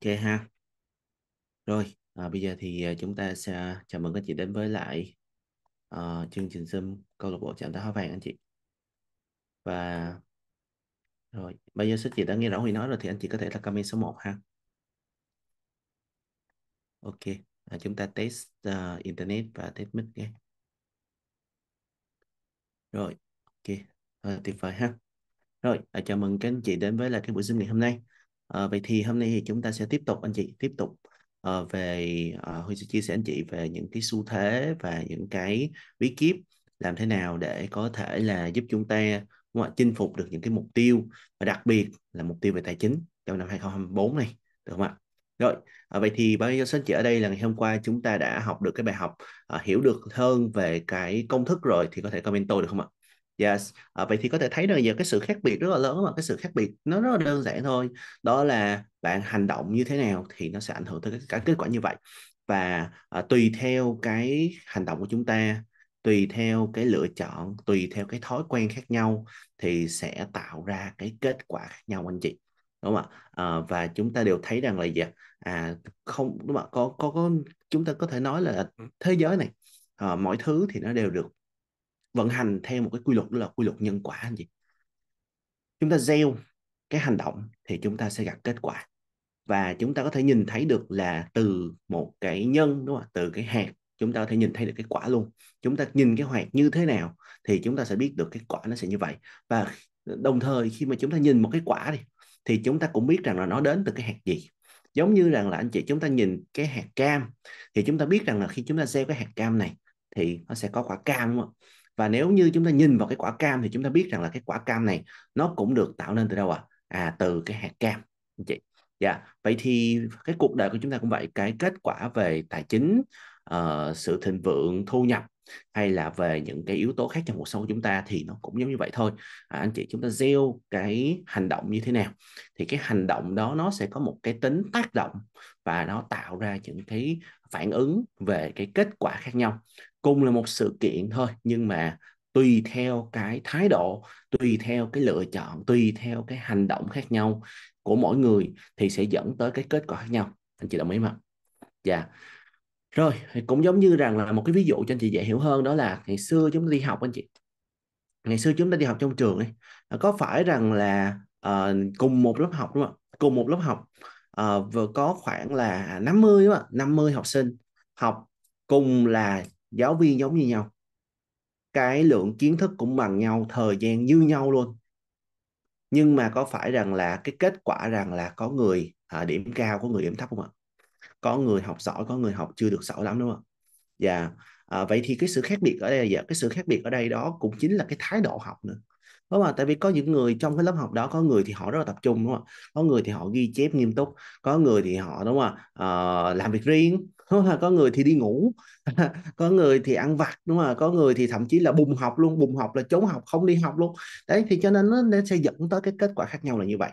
ok ha rồi à, bây giờ thì à, chúng ta sẽ chào mừng các chị đến với lại uh, chương trình zoom câu lạc bộ chạm đá hóa vàng anh chị và rồi bây giờ các chị đã nghe rõ Huy nói rồi thì anh chị có thể là comment số 1 ha ok à, chúng ta test uh, internet và test mic nhé rồi ok à, tuyệt vời ha rồi à, chào mừng các anh chị đến với lại cái buổi zoom ngày hôm nay À, vậy thì hôm nay thì chúng ta sẽ tiếp tục anh chị tiếp tục uh, về uh, Huy sẽ chia sẻ anh chị về những cái xu thế và những cái bí kíp làm thế nào để có thể là giúp chúng ta đúng không? chinh phục được những cái mục tiêu và đặc biệt là mục tiêu về tài chính trong năm 2024 này được không ạ? Rồi, à, vậy thì bao nhiêu sách chị ở đây là ngày hôm qua chúng ta đã học được cái bài học à, hiểu được hơn về cái công thức rồi thì có thể comment tôi được không ạ? Yes. À, vậy thì có thể thấy rằng giờ cái sự khác biệt rất là lớn mà cái sự khác biệt nó rất là đơn giản thôi. Đó là bạn hành động như thế nào thì nó sẽ ảnh hưởng tới cái kết quả như vậy. Và à, tùy theo cái hành động của chúng ta, tùy theo cái lựa chọn, tùy theo cái thói quen khác nhau thì sẽ tạo ra cái kết quả khác nhau anh chị đúng không ạ à, và chúng ta đều thấy rằng là gì à không đúng không ạ có có có chúng ta có thể nói là thế giới này à, mọi thứ thì nó đều được vận hành theo một cái quy luật đó là quy luật nhân quả anh chị chúng ta gieo cái hành động thì chúng ta sẽ gặp kết quả và chúng ta có thể nhìn thấy được là từ một cái nhân đúng không từ cái hạt chúng ta có thể nhìn thấy được cái quả luôn chúng ta nhìn cái hạt như thế nào thì chúng ta sẽ biết được cái quả nó sẽ như vậy và đồng thời khi mà chúng ta nhìn một cái quả đi thì chúng ta cũng biết rằng là nó đến từ cái hạt gì giống như rằng là anh chị chúng ta nhìn cái hạt cam thì chúng ta biết rằng là khi chúng ta gieo cái hạt cam này thì nó sẽ có quả cam đúng không và nếu như chúng ta nhìn vào cái quả cam thì chúng ta biết rằng là cái quả cam này nó cũng được tạo nên từ đâu ạ à? à từ cái hạt cam anh chị dạ vậy thì cái cuộc đời của chúng ta cũng vậy cái kết quả về tài chính uh, sự thịnh vượng thu nhập hay là về những cái yếu tố khác trong cuộc sống của chúng ta thì nó cũng giống như vậy thôi à, anh chị chúng ta gieo cái hành động như thế nào thì cái hành động đó nó sẽ có một cái tính tác động và nó tạo ra những cái phản ứng về cái kết quả khác nhau cùng là một sự kiện thôi nhưng mà tùy theo cái thái độ tùy theo cái lựa chọn tùy theo cái hành động khác nhau của mỗi người thì sẽ dẫn tới cái kết quả khác nhau anh chị đồng ý không dạ rồi cũng giống như rằng là một cái ví dụ cho anh chị dễ hiểu hơn đó là ngày xưa chúng ta đi học anh chị ngày xưa chúng ta đi học trong trường ấy à, có phải rằng là uh, cùng một lớp học đúng không cùng một lớp học uh, vừa có khoảng là 50 đúng không? mươi học sinh học cùng là giáo viên giống như nhau cái lượng kiến thức cũng bằng nhau thời gian như nhau luôn nhưng mà có phải rằng là cái kết quả rằng là có người à, điểm cao có người điểm thấp không ạ có người học giỏi có người học chưa được giỏi lắm đúng không ạ dạ à, vậy thì cái sự khác biệt ở đây là dạ, cái sự khác biệt ở đây đó cũng chính là cái thái độ học nữa đúng không tại vì có những người trong cái lớp học đó có người thì họ rất là tập trung đúng không có người thì họ ghi chép nghiêm túc có người thì họ đúng không à, làm việc riêng có người thì đi ngủ có người thì ăn vặt đúng không có người thì thậm chí là bùng học luôn bùng học là trốn học không đi học luôn đấy thì cho nên nó, nó sẽ dẫn tới cái kết quả khác nhau là như vậy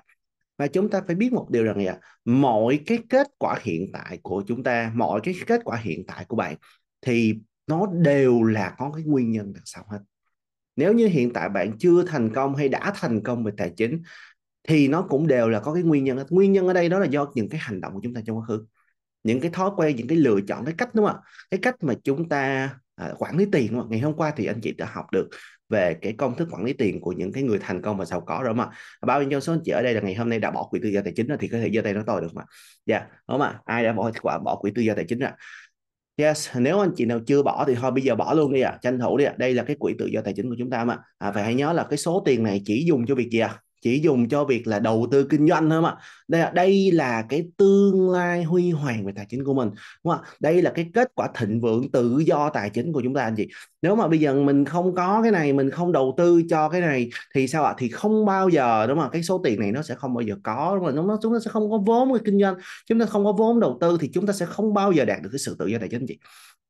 và chúng ta phải biết một điều rằng là mọi cái kết quả hiện tại của chúng ta mọi cái kết quả hiện tại của bạn thì nó đều là có cái nguyên nhân đằng sau hết nếu như hiện tại bạn chưa thành công hay đã thành công về tài chính thì nó cũng đều là có cái nguyên nhân nguyên nhân ở đây đó là do những cái hành động của chúng ta trong quá khứ những cái thói quen những cái lựa chọn cái cách đúng không ạ cái cách mà chúng ta à, quản lý tiền đúng không? ngày hôm qua thì anh chị đã học được về cái công thức quản lý tiền của những cái người thành công và giàu có rồi mà bao nhiêu số anh chị ở đây là ngày hôm nay đã bỏ quỹ tư do tài chính rồi thì có thể giơ tay nói tôi được mà dạ yeah, đúng không ạ ai đã bỏ quả bỏ quỹ tư do tài chính rồi Yes, nếu anh chị nào chưa bỏ thì thôi bây giờ bỏ luôn đi ạ, à. tranh thủ đi ạ. À. Đây là cái quỹ tự do tài chính của chúng ta mà. À, phải hãy nhớ là cái số tiền này chỉ dùng cho việc gì ạ? À? chỉ dùng cho việc là đầu tư kinh doanh thôi mà đây, đây là cái tương lai huy hoàng về tài chính của mình đúng không? đây là cái kết quả thịnh vượng tự do tài chính của chúng ta anh chị nếu mà bây giờ mình không có cái này mình không đầu tư cho cái này thì sao ạ thì không bao giờ đúng không cái số tiền này nó sẽ không bao giờ có đúng không nó chúng ta sẽ không có vốn về kinh doanh chúng ta không có vốn đầu tư thì chúng ta sẽ không bao giờ đạt được cái sự tự do tài chính chị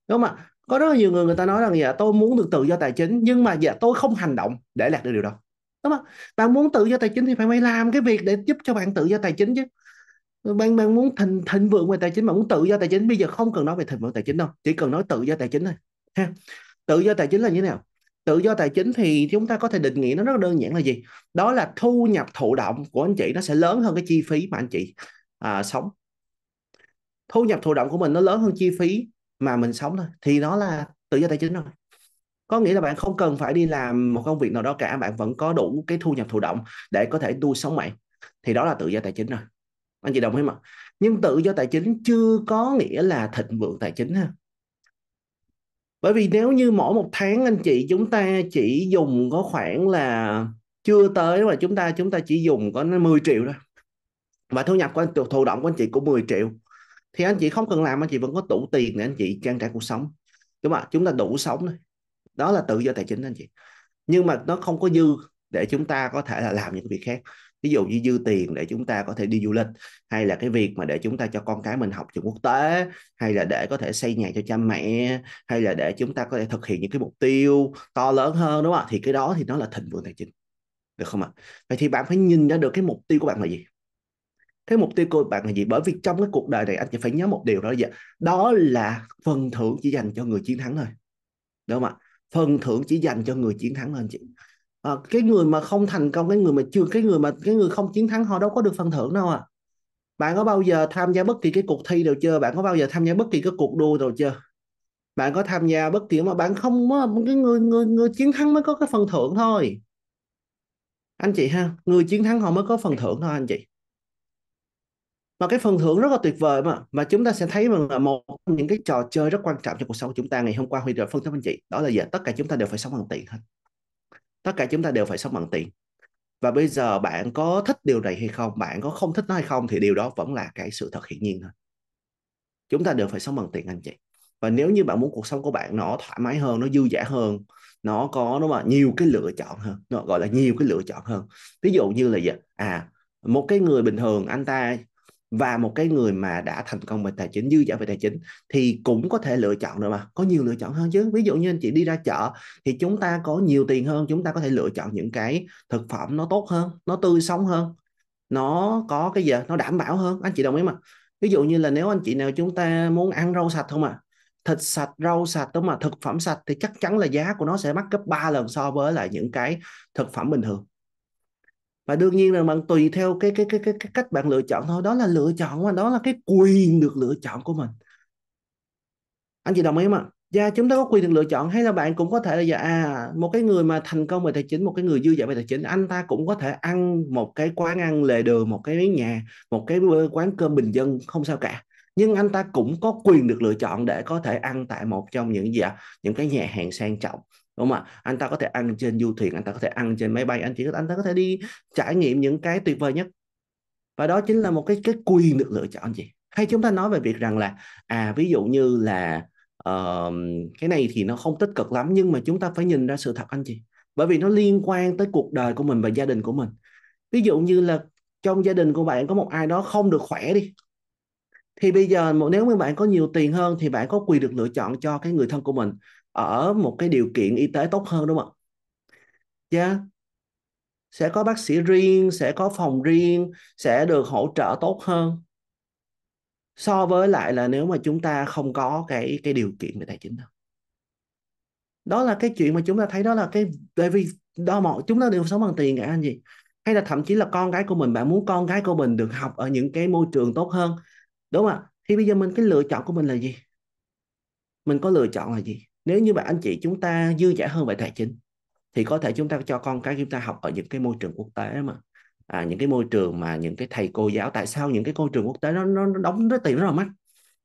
đúng không ạ có rất là nhiều người người ta nói rằng dạ tôi muốn được tự do tài chính nhưng mà dạ tôi không hành động để đạt được điều đó đúng không bạn muốn tự do tài chính thì phải phải làm cái việc để giúp cho bạn tự do tài chính chứ bạn bạn muốn thịnh thịnh vượng về tài chính bạn muốn tự do tài chính bây giờ không cần nói về thịnh vượng tài chính đâu chỉ cần nói tự do tài chính thôi ha tự do tài chính là như thế nào tự do tài chính thì chúng ta có thể định nghĩa nó rất đơn giản là gì đó là thu nhập thụ động của anh chị nó sẽ lớn hơn cái chi phí mà anh chị à, sống thu nhập thụ động của mình nó lớn hơn chi phí mà mình sống thôi thì nó là tự do tài chính rồi có nghĩa là bạn không cần phải đi làm một công việc nào đó cả bạn vẫn có đủ cái thu nhập thụ động để có thể nuôi sống bạn thì đó là tự do tài chính rồi anh chị đồng ý mà nhưng tự do tài chính chưa có nghĩa là thịnh vượng tài chính ha bởi vì nếu như mỗi một tháng anh chị chúng ta chỉ dùng có khoảng là chưa tới mà chúng ta chúng ta chỉ dùng có 10 triệu thôi và thu nhập của anh thụ động của anh chị cũng 10 triệu thì anh chị không cần làm anh chị vẫn có đủ tiền để anh chị trang trải cuộc sống đúng không ạ chúng ta đủ sống thôi đó là tự do tài chính anh chị nhưng mà nó không có dư để chúng ta có thể là làm những việc khác ví dụ như dư tiền để chúng ta có thể đi du lịch hay là cái việc mà để chúng ta cho con cái mình học trường quốc tế hay là để có thể xây nhà cho cha mẹ hay là để chúng ta có thể thực hiện những cái mục tiêu to lớn hơn đúng không ạ thì cái đó thì nó là thịnh vượng tài chính được không ạ vậy thì bạn phải nhìn ra được cái mục tiêu của bạn là gì cái mục tiêu của bạn là gì bởi vì trong cái cuộc đời này anh chỉ phải nhớ một điều đó là gì? đó là phần thưởng chỉ dành cho người chiến thắng thôi đúng không ạ phần thưởng chỉ dành cho người chiến thắng anh chị à, cái người mà không thành công cái người mà chưa cái người mà cái người không chiến thắng họ đâu có được phần thưởng đâu à bạn có bao giờ tham gia bất kỳ cái cuộc thi nào chưa bạn có bao giờ tham gia bất kỳ cái cuộc đua nào chưa bạn có tham gia bất kỳ mà bạn không cái người người người chiến thắng mới có cái phần thưởng thôi anh chị ha người chiến thắng họ mới có phần thưởng thôi anh chị mà cái phần thưởng rất là tuyệt vời mà mà chúng ta sẽ thấy rằng là một những cái trò chơi rất quan trọng cho cuộc sống của chúng ta ngày hôm qua huy đã phân tích anh chị đó là gì tất cả chúng ta đều phải sống bằng tiền hết tất cả chúng ta đều phải sống bằng tiền và bây giờ bạn có thích điều này hay không bạn có không thích nó hay không thì điều đó vẫn là cái sự thật hiển nhiên thôi chúng ta đều phải sống bằng tiền anh chị và nếu như bạn muốn cuộc sống của bạn nó thoải mái hơn nó dư dả hơn nó có nó mà nhiều cái lựa chọn hơn nó gọi là nhiều cái lựa chọn hơn ví dụ như là gì à một cái người bình thường anh ta và một cái người mà đã thành công về tài chính dư giả về tài chính thì cũng có thể lựa chọn được mà có nhiều lựa chọn hơn chứ ví dụ như anh chị đi ra chợ thì chúng ta có nhiều tiền hơn chúng ta có thể lựa chọn những cái thực phẩm nó tốt hơn nó tươi sống hơn nó có cái gì à, nó đảm bảo hơn anh chị đồng ý mà ví dụ như là nếu anh chị nào chúng ta muốn ăn rau sạch không à thịt sạch rau sạch đúng mà thực phẩm sạch thì chắc chắn là giá của nó sẽ mắc gấp 3 lần so với lại những cái thực phẩm bình thường và đương nhiên là bạn tùy theo cái cái cái cái, cái cách bạn lựa chọn thôi đó là lựa chọn mà đó là cái quyền được lựa chọn của mình anh chị đồng ý không ạ? Dạ chúng ta có quyền được lựa chọn hay là bạn cũng có thể là giờ dạ, à một cái người mà thành công về tài chính một cái người dư dả về tài chính anh ta cũng có thể ăn một cái quán ăn lề đường một cái nhà một cái quán cơm bình dân không sao cả nhưng anh ta cũng có quyền được lựa chọn để có thể ăn tại một trong những gì ạ dạ, những cái nhà hàng sang trọng đúng không ạ anh ta có thể ăn trên du thuyền anh ta có thể ăn trên máy bay anh chỉ anh ta có thể đi trải nghiệm những cái tuyệt vời nhất và đó chính là một cái cái quyền được lựa chọn chị hay chúng ta nói về việc rằng là à ví dụ như là uh, cái này thì nó không tích cực lắm nhưng mà chúng ta phải nhìn ra sự thật anh chị bởi vì nó liên quan tới cuộc đời của mình và gia đình của mình ví dụ như là trong gia đình của bạn có một ai đó không được khỏe đi thì bây giờ nếu mà bạn có nhiều tiền hơn thì bạn có quyền được lựa chọn cho cái người thân của mình ở một cái điều kiện y tế tốt hơn đúng không ạ? Yeah. Dạ. Sẽ có bác sĩ riêng, sẽ có phòng riêng, sẽ được hỗ trợ tốt hơn. So với lại là nếu mà chúng ta không có cái cái điều kiện về tài chính đâu. Đó là cái chuyện mà chúng ta thấy đó là cái bởi vì đo mọi chúng ta đều sống bằng tiền cả anh gì. Hay là thậm chí là con gái của mình bạn muốn con gái của mình được học ở những cái môi trường tốt hơn. Đúng không ạ? Thì bây giờ mình cái lựa chọn của mình là gì? Mình có lựa chọn là gì? nếu như mà anh chị chúng ta dư dả hơn về tài chính thì có thể chúng ta cho con cái chúng ta học ở những cái môi trường quốc tế mà à, những cái môi trường mà những cái thầy cô giáo tại sao những cái môi trường quốc tế nó nó, nó đóng rất tiền rất là mắc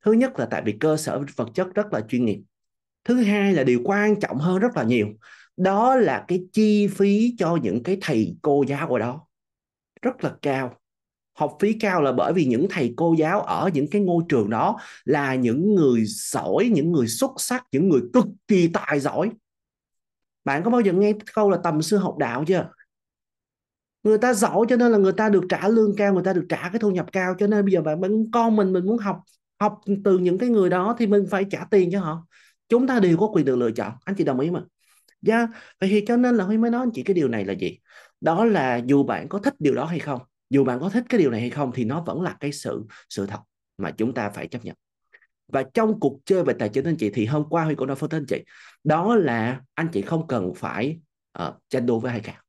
thứ nhất là tại vì cơ sở vật chất rất là chuyên nghiệp thứ hai là điều quan trọng hơn rất là nhiều đó là cái chi phí cho những cái thầy cô giáo ở đó rất là cao học phí cao là bởi vì những thầy cô giáo ở những cái ngôi trường đó là những người giỏi những người xuất sắc những người cực kỳ tài giỏi bạn có bao giờ nghe câu là tầm sư học đạo chưa người ta giỏi cho nên là người ta được trả lương cao người ta được trả cái thu nhập cao cho nên bây giờ bạn bạn con mình mình muốn học học từ những cái người đó thì mình phải trả tiền cho họ chúng ta đều có quyền được lựa chọn anh chị đồng ý mà yeah. Dạ. vậy thì cho nên là huy mới nói anh chị cái điều này là gì đó là dù bạn có thích điều đó hay không dù bạn có thích cái điều này hay không thì nó vẫn là cái sự sự thật mà chúng ta phải chấp nhận và trong cuộc chơi về tài chính anh chị thì hôm qua huy cũng đã phân tích anh chị đó là anh chị không cần phải uh, tranh đua với ai cả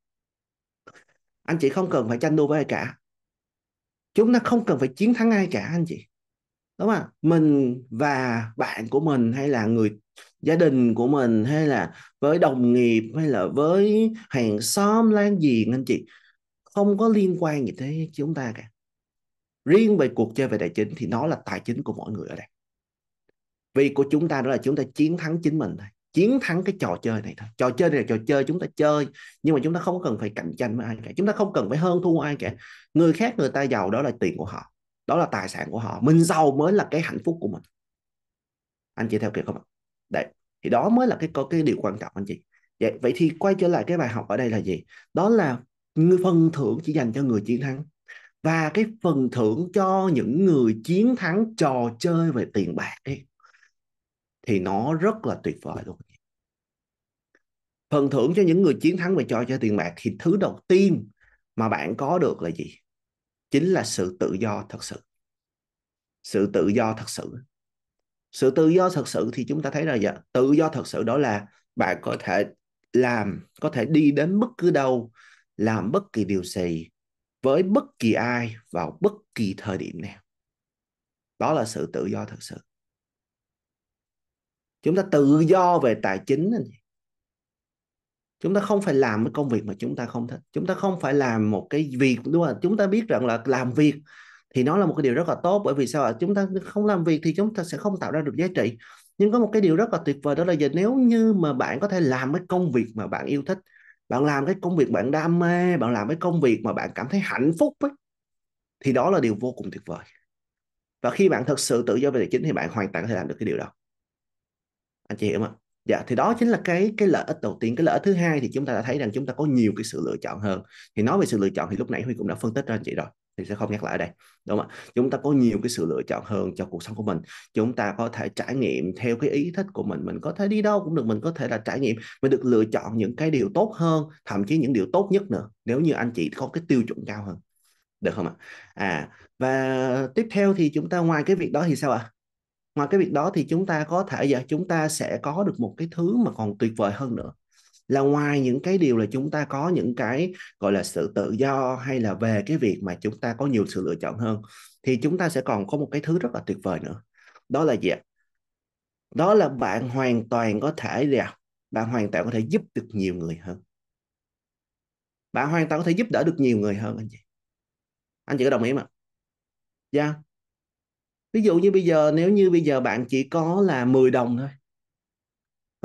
anh chị không cần phải tranh đua với ai cả chúng ta không cần phải chiến thắng ai cả anh chị đúng không mình và bạn của mình hay là người gia đình của mình hay là với đồng nghiệp hay là với hàng xóm láng giềng anh chị không có liên quan gì tới chúng ta cả riêng về cuộc chơi về tài chính thì nó là tài chính của mỗi người ở đây vì của chúng ta đó là chúng ta chiến thắng chính mình thôi chiến thắng cái trò chơi này thôi trò chơi này là trò chơi chúng ta chơi nhưng mà chúng ta không cần phải cạnh tranh với ai cả chúng ta không cần phải hơn thua ai cả người khác người ta giàu đó là tiền của họ đó là tài sản của họ mình giàu mới là cái hạnh phúc của mình anh chị theo kịp không ạ đấy thì đó mới là cái có cái điều quan trọng anh chị vậy vậy thì quay trở lại cái bài học ở đây là gì đó là phần thưởng chỉ dành cho người chiến thắng và cái phần thưởng cho những người chiến thắng trò chơi về tiền bạc ấy, thì nó rất là tuyệt vời luôn phần thưởng cho những người chiến thắng về trò chơi tiền bạc thì thứ đầu tiên mà bạn có được là gì chính là sự tự do thật sự sự tự do thật sự sự tự do thật sự thì chúng ta thấy là dạ, tự do thật sự đó là bạn có thể làm có thể đi đến bất cứ đâu làm bất kỳ điều gì với bất kỳ ai vào bất kỳ thời điểm nào. Đó là sự tự do thật sự. Chúng ta tự do về tài chính chúng ta không phải làm cái công việc mà chúng ta không thích chúng ta không phải làm một cái việc đúng không chúng ta biết rằng là làm việc thì nó là một cái điều rất là tốt bởi vì sao ạ chúng ta không làm việc thì chúng ta sẽ không tạo ra được giá trị nhưng có một cái điều rất là tuyệt vời đó là giờ nếu như mà bạn có thể làm cái công việc mà bạn yêu thích bạn làm cái công việc bạn đam mê bạn làm cái công việc mà bạn cảm thấy hạnh phúc ấy, thì đó là điều vô cùng tuyệt vời và khi bạn thật sự tự do về tài chính thì bạn hoàn toàn có thể làm được cái điều đó anh chị hiểu không dạ thì đó chính là cái cái lợi ích đầu tiên cái lợi ích thứ hai thì chúng ta đã thấy rằng chúng ta có nhiều cái sự lựa chọn hơn thì nói về sự lựa chọn thì lúc nãy huy cũng đã phân tích cho anh chị rồi thì sẽ không nhắc lại ở đây đúng không ạ chúng ta có nhiều cái sự lựa chọn hơn cho cuộc sống của mình chúng ta có thể trải nghiệm theo cái ý thích của mình mình có thể đi đâu cũng được mình có thể là trải nghiệm mình được lựa chọn những cái điều tốt hơn thậm chí những điều tốt nhất nữa nếu như anh chị có cái tiêu chuẩn cao hơn được không ạ à và tiếp theo thì chúng ta ngoài cái việc đó thì sao ạ ngoài cái việc đó thì chúng ta có thể giờ chúng ta sẽ có được một cái thứ mà còn tuyệt vời hơn nữa là ngoài những cái điều là chúng ta có những cái gọi là sự tự do hay là về cái việc mà chúng ta có nhiều sự lựa chọn hơn thì chúng ta sẽ còn có một cái thứ rất là tuyệt vời nữa đó là gì ạ đó là bạn hoàn toàn có thể là bạn hoàn toàn có thể giúp được nhiều người hơn bạn hoàn toàn có thể giúp đỡ được nhiều người hơn anh chị anh chị có đồng ý mà dạ ví dụ như bây giờ nếu như bây giờ bạn chỉ có là 10 đồng thôi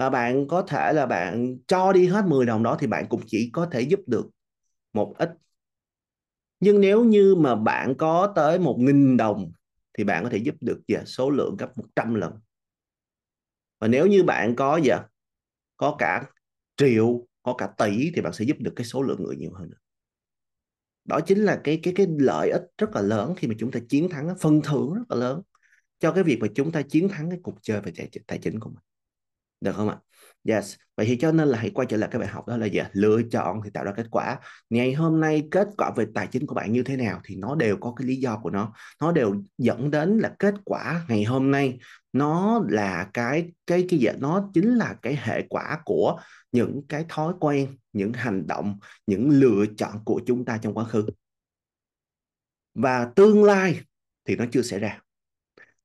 và bạn có thể là bạn cho đi hết 10 đồng đó thì bạn cũng chỉ có thể giúp được một ít nhưng nếu như mà bạn có tới 1.000 đồng thì bạn có thể giúp được về số lượng gấp 100 lần và nếu như bạn có giờ có cả triệu có cả tỷ thì bạn sẽ giúp được cái số lượng người nhiều hơn đó chính là cái cái cái lợi ích rất là lớn khi mà chúng ta chiến thắng phần thưởng rất là lớn cho cái việc mà chúng ta chiến thắng cái cuộc chơi về tài tài chính của mình được không ạ yes vậy thì cho nên là hãy quay trở lại cái bài học đó là gì lựa chọn thì tạo ra kết quả ngày hôm nay kết quả về tài chính của bạn như thế nào thì nó đều có cái lý do của nó nó đều dẫn đến là kết quả ngày hôm nay nó là cái cái cái gì nó chính là cái hệ quả của những cái thói quen những hành động những lựa chọn của chúng ta trong quá khứ và tương lai thì nó chưa xảy ra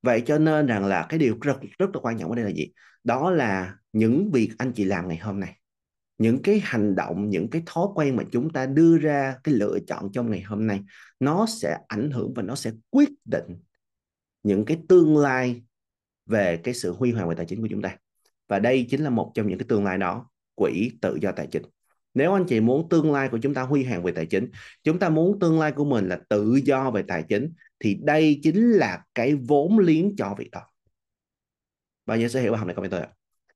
vậy cho nên rằng là cái điều rất rất là quan trọng ở đây là gì đó là những việc anh chị làm ngày hôm nay những cái hành động những cái thói quen mà chúng ta đưa ra cái lựa chọn trong ngày hôm nay nó sẽ ảnh hưởng và nó sẽ quyết định những cái tương lai về cái sự huy hoàng về tài chính của chúng ta và đây chính là một trong những cái tương lai đó quỹ tự do tài chính nếu anh chị muốn tương lai của chúng ta huy hoàng về tài chính chúng ta muốn tương lai của mình là tự do về tài chính thì đây chính là cái vốn liếng cho việc đó bao nhớ sẽ hiểu bài học này comment tôi ạ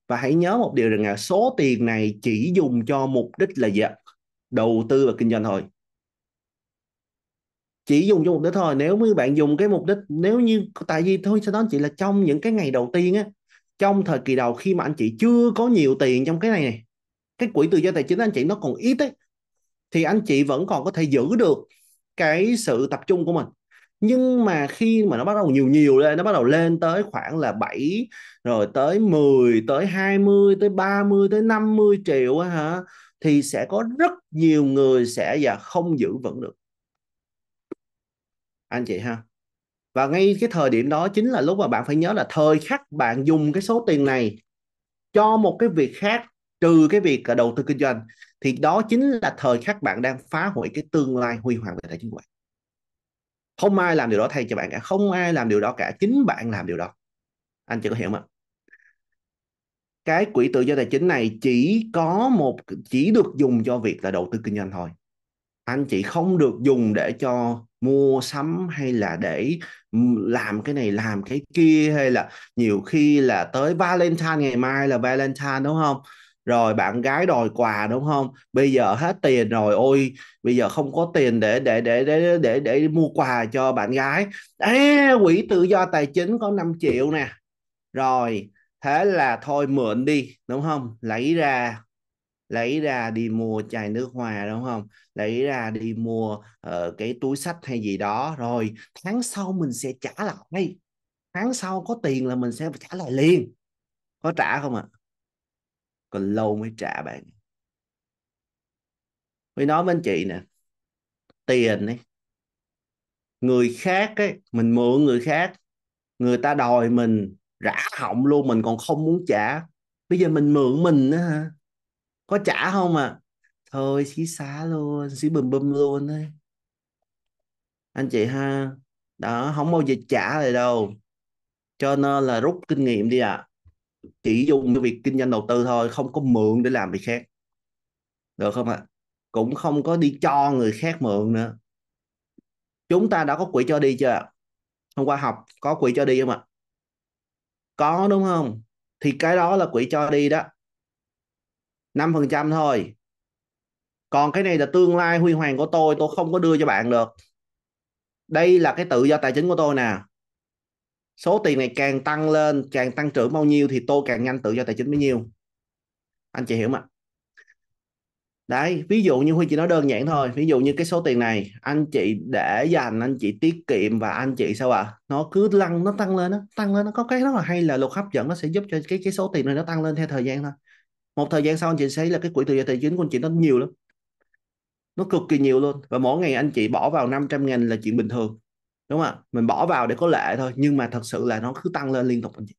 và hãy nhớ một điều rằng là số tiền này chỉ dùng cho mục đích là gì ạ đầu tư và kinh doanh thôi chỉ dùng cho mục đích thôi nếu như bạn dùng cái mục đích nếu như tại vì thôi sau đó chị là trong những cái ngày đầu tiên á trong thời kỳ đầu khi mà anh chị chưa có nhiều tiền trong cái này này cái quỹ tự do tài chính anh chị nó còn ít ấy, thì anh chị vẫn còn có thể giữ được cái sự tập trung của mình nhưng mà khi mà nó bắt đầu nhiều nhiều lên nó bắt đầu lên tới khoảng là 7 rồi tới 10 tới 20 tới 30 tới 50 triệu á hả thì sẽ có rất nhiều người sẽ và không giữ vững được anh chị ha và ngay cái thời điểm đó chính là lúc mà bạn phải nhớ là thời khắc bạn dùng cái số tiền này cho một cái việc khác trừ cái việc đầu tư kinh doanh thì đó chính là thời khắc bạn đang phá hủy cái tương lai huy hoàng về tài chính của bạn không ai làm điều đó thay cho bạn cả không ai làm điều đó cả chính bạn làm điều đó anh chị có hiểu không ạ cái quỹ tự do tài chính này chỉ có một chỉ được dùng cho việc là đầu tư kinh doanh thôi anh chị không được dùng để cho mua sắm hay là để làm cái này làm cái kia hay là nhiều khi là tới Valentine ngày mai là Valentine đúng không rồi bạn gái đòi quà đúng không bây giờ hết tiền rồi ôi bây giờ không có tiền để để để để để, để mua quà cho bạn gái Ê, quỹ tự do tài chính có 5 triệu nè rồi thế là thôi mượn đi đúng không lấy ra lấy ra đi mua chai nước hoa đúng không lấy ra đi mua uh, cái túi sách hay gì đó rồi tháng sau mình sẽ trả lại tháng sau có tiền là mình sẽ trả lại liền có trả không ạ à? còn lâu mới trả bạn mới nói với anh chị nè tiền ấy người khác ấy mình mượn người khác người ta đòi mình rã họng luôn mình còn không muốn trả bây giờ mình mượn mình nữa hả có trả không à thôi xí xá luôn xí bùm bùm luôn ấy anh chị ha đó không bao giờ trả lại đâu cho nên là rút kinh nghiệm đi ạ à chỉ dùng cho việc kinh doanh đầu tư thôi không có mượn để làm việc khác được không ạ cũng không có đi cho người khác mượn nữa chúng ta đã có quỹ cho đi chưa hôm qua học có quỹ cho đi không ạ có đúng không thì cái đó là quỹ cho đi đó 5% thôi còn cái này là tương lai huy hoàng của tôi tôi không có đưa cho bạn được đây là cái tự do tài chính của tôi nè số tiền này càng tăng lên càng tăng trưởng bao nhiêu thì tôi càng nhanh tự do tài chính bấy nhiêu anh chị hiểu mà đấy ví dụ như huy chị nói đơn giản thôi ví dụ như cái số tiền này anh chị để dành anh chị tiết kiệm và anh chị sao ạ à? nó cứ lăn nó tăng lên nó tăng lên nó có cái rất là hay là luật hấp dẫn nó sẽ giúp cho cái cái số tiền này nó tăng lên theo thời gian thôi một thời gian sau anh chị thấy là cái quỹ tự do tài chính của anh chị nó nhiều lắm nó cực kỳ nhiều luôn và mỗi ngày anh chị bỏ vào 500 ngàn là chuyện bình thường đúng không ạ mình bỏ vào để có lệ thôi nhưng mà thật sự là nó cứ tăng lên liên tục anh chị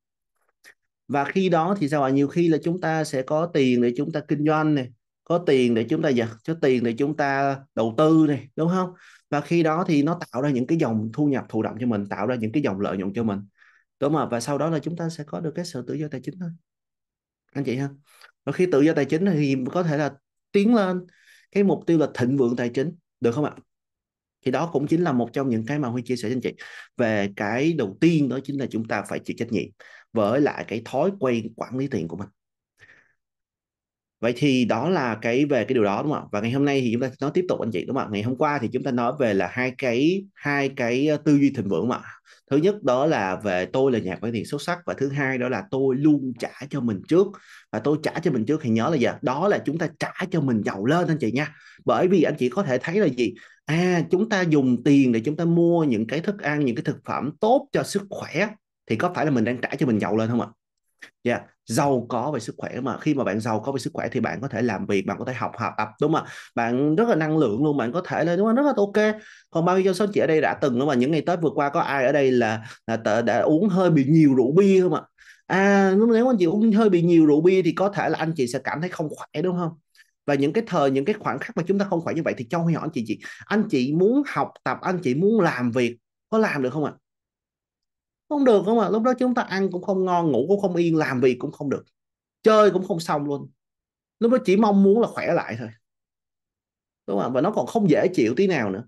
và khi đó thì sao ạ nhiều khi là chúng ta sẽ có tiền để chúng ta kinh doanh này có tiền để chúng ta giật có tiền để chúng ta đầu tư này đúng không và khi đó thì nó tạo ra những cái dòng thu nhập thụ động cho mình tạo ra những cái dòng lợi nhuận cho mình đúng không và sau đó là chúng ta sẽ có được cái sự tự do tài chính thôi anh chị ha và khi tự do tài chính thì có thể là tiến lên cái mục tiêu là thịnh vượng tài chính được không ạ thì đó cũng chính là một trong những cái mà Huy chia sẻ với anh chị về cái đầu tiên đó chính là chúng ta phải chịu trách nhiệm với lại cái thói quen quản lý tiền của mình vậy thì đó là cái về cái điều đó đúng không ạ và ngày hôm nay thì chúng ta nói tiếp tục anh chị đúng không ạ ngày hôm qua thì chúng ta nói về là hai cái hai cái ờ, tư duy thịnh vượng mà thứ nhất đó là về tôi là nhà quản tiền xuất sắc và thứ hai đó là tôi luôn trả cho mình trước và tôi trả cho mình trước thì nhớ là gì đó là chúng ta trả cho mình giàu lên anh chị nha bởi vì anh chị có thể thấy là gì à chúng ta dùng tiền để chúng ta mua những cái thức ăn những cái thực phẩm tốt cho sức khỏe thì có phải là mình đang trả cho mình giàu lên không ạ? Dạ, yeah. giàu có về sức khỏe mà khi mà bạn giàu có về sức khỏe thì bạn có thể làm việc, bạn có thể học học tập đúng không ạ? Bạn rất là năng lượng luôn, bạn có thể lên đúng không? Rất là ok. Còn bao nhiêu số chị ở đây đã từng đúng không Những ngày Tết vừa qua có ai ở đây là, là đã, đã uống hơi bị nhiều rượu bia không ạ? À, nếu anh chị uống hơi bị nhiều rượu bia thì có thể là anh chị sẽ cảm thấy không khỏe đúng không? và những cái thời những cái khoảng khắc mà chúng ta không khỏe như vậy thì cho huy hỏi anh chị chị anh chị muốn học tập anh chị muốn làm việc có làm được không ạ không được không ạ lúc đó chúng ta ăn cũng không ngon ngủ cũng không yên làm việc cũng không được chơi cũng không xong luôn lúc đó chỉ mong muốn là khỏe lại thôi đúng không ạ và nó còn không dễ chịu tí nào nữa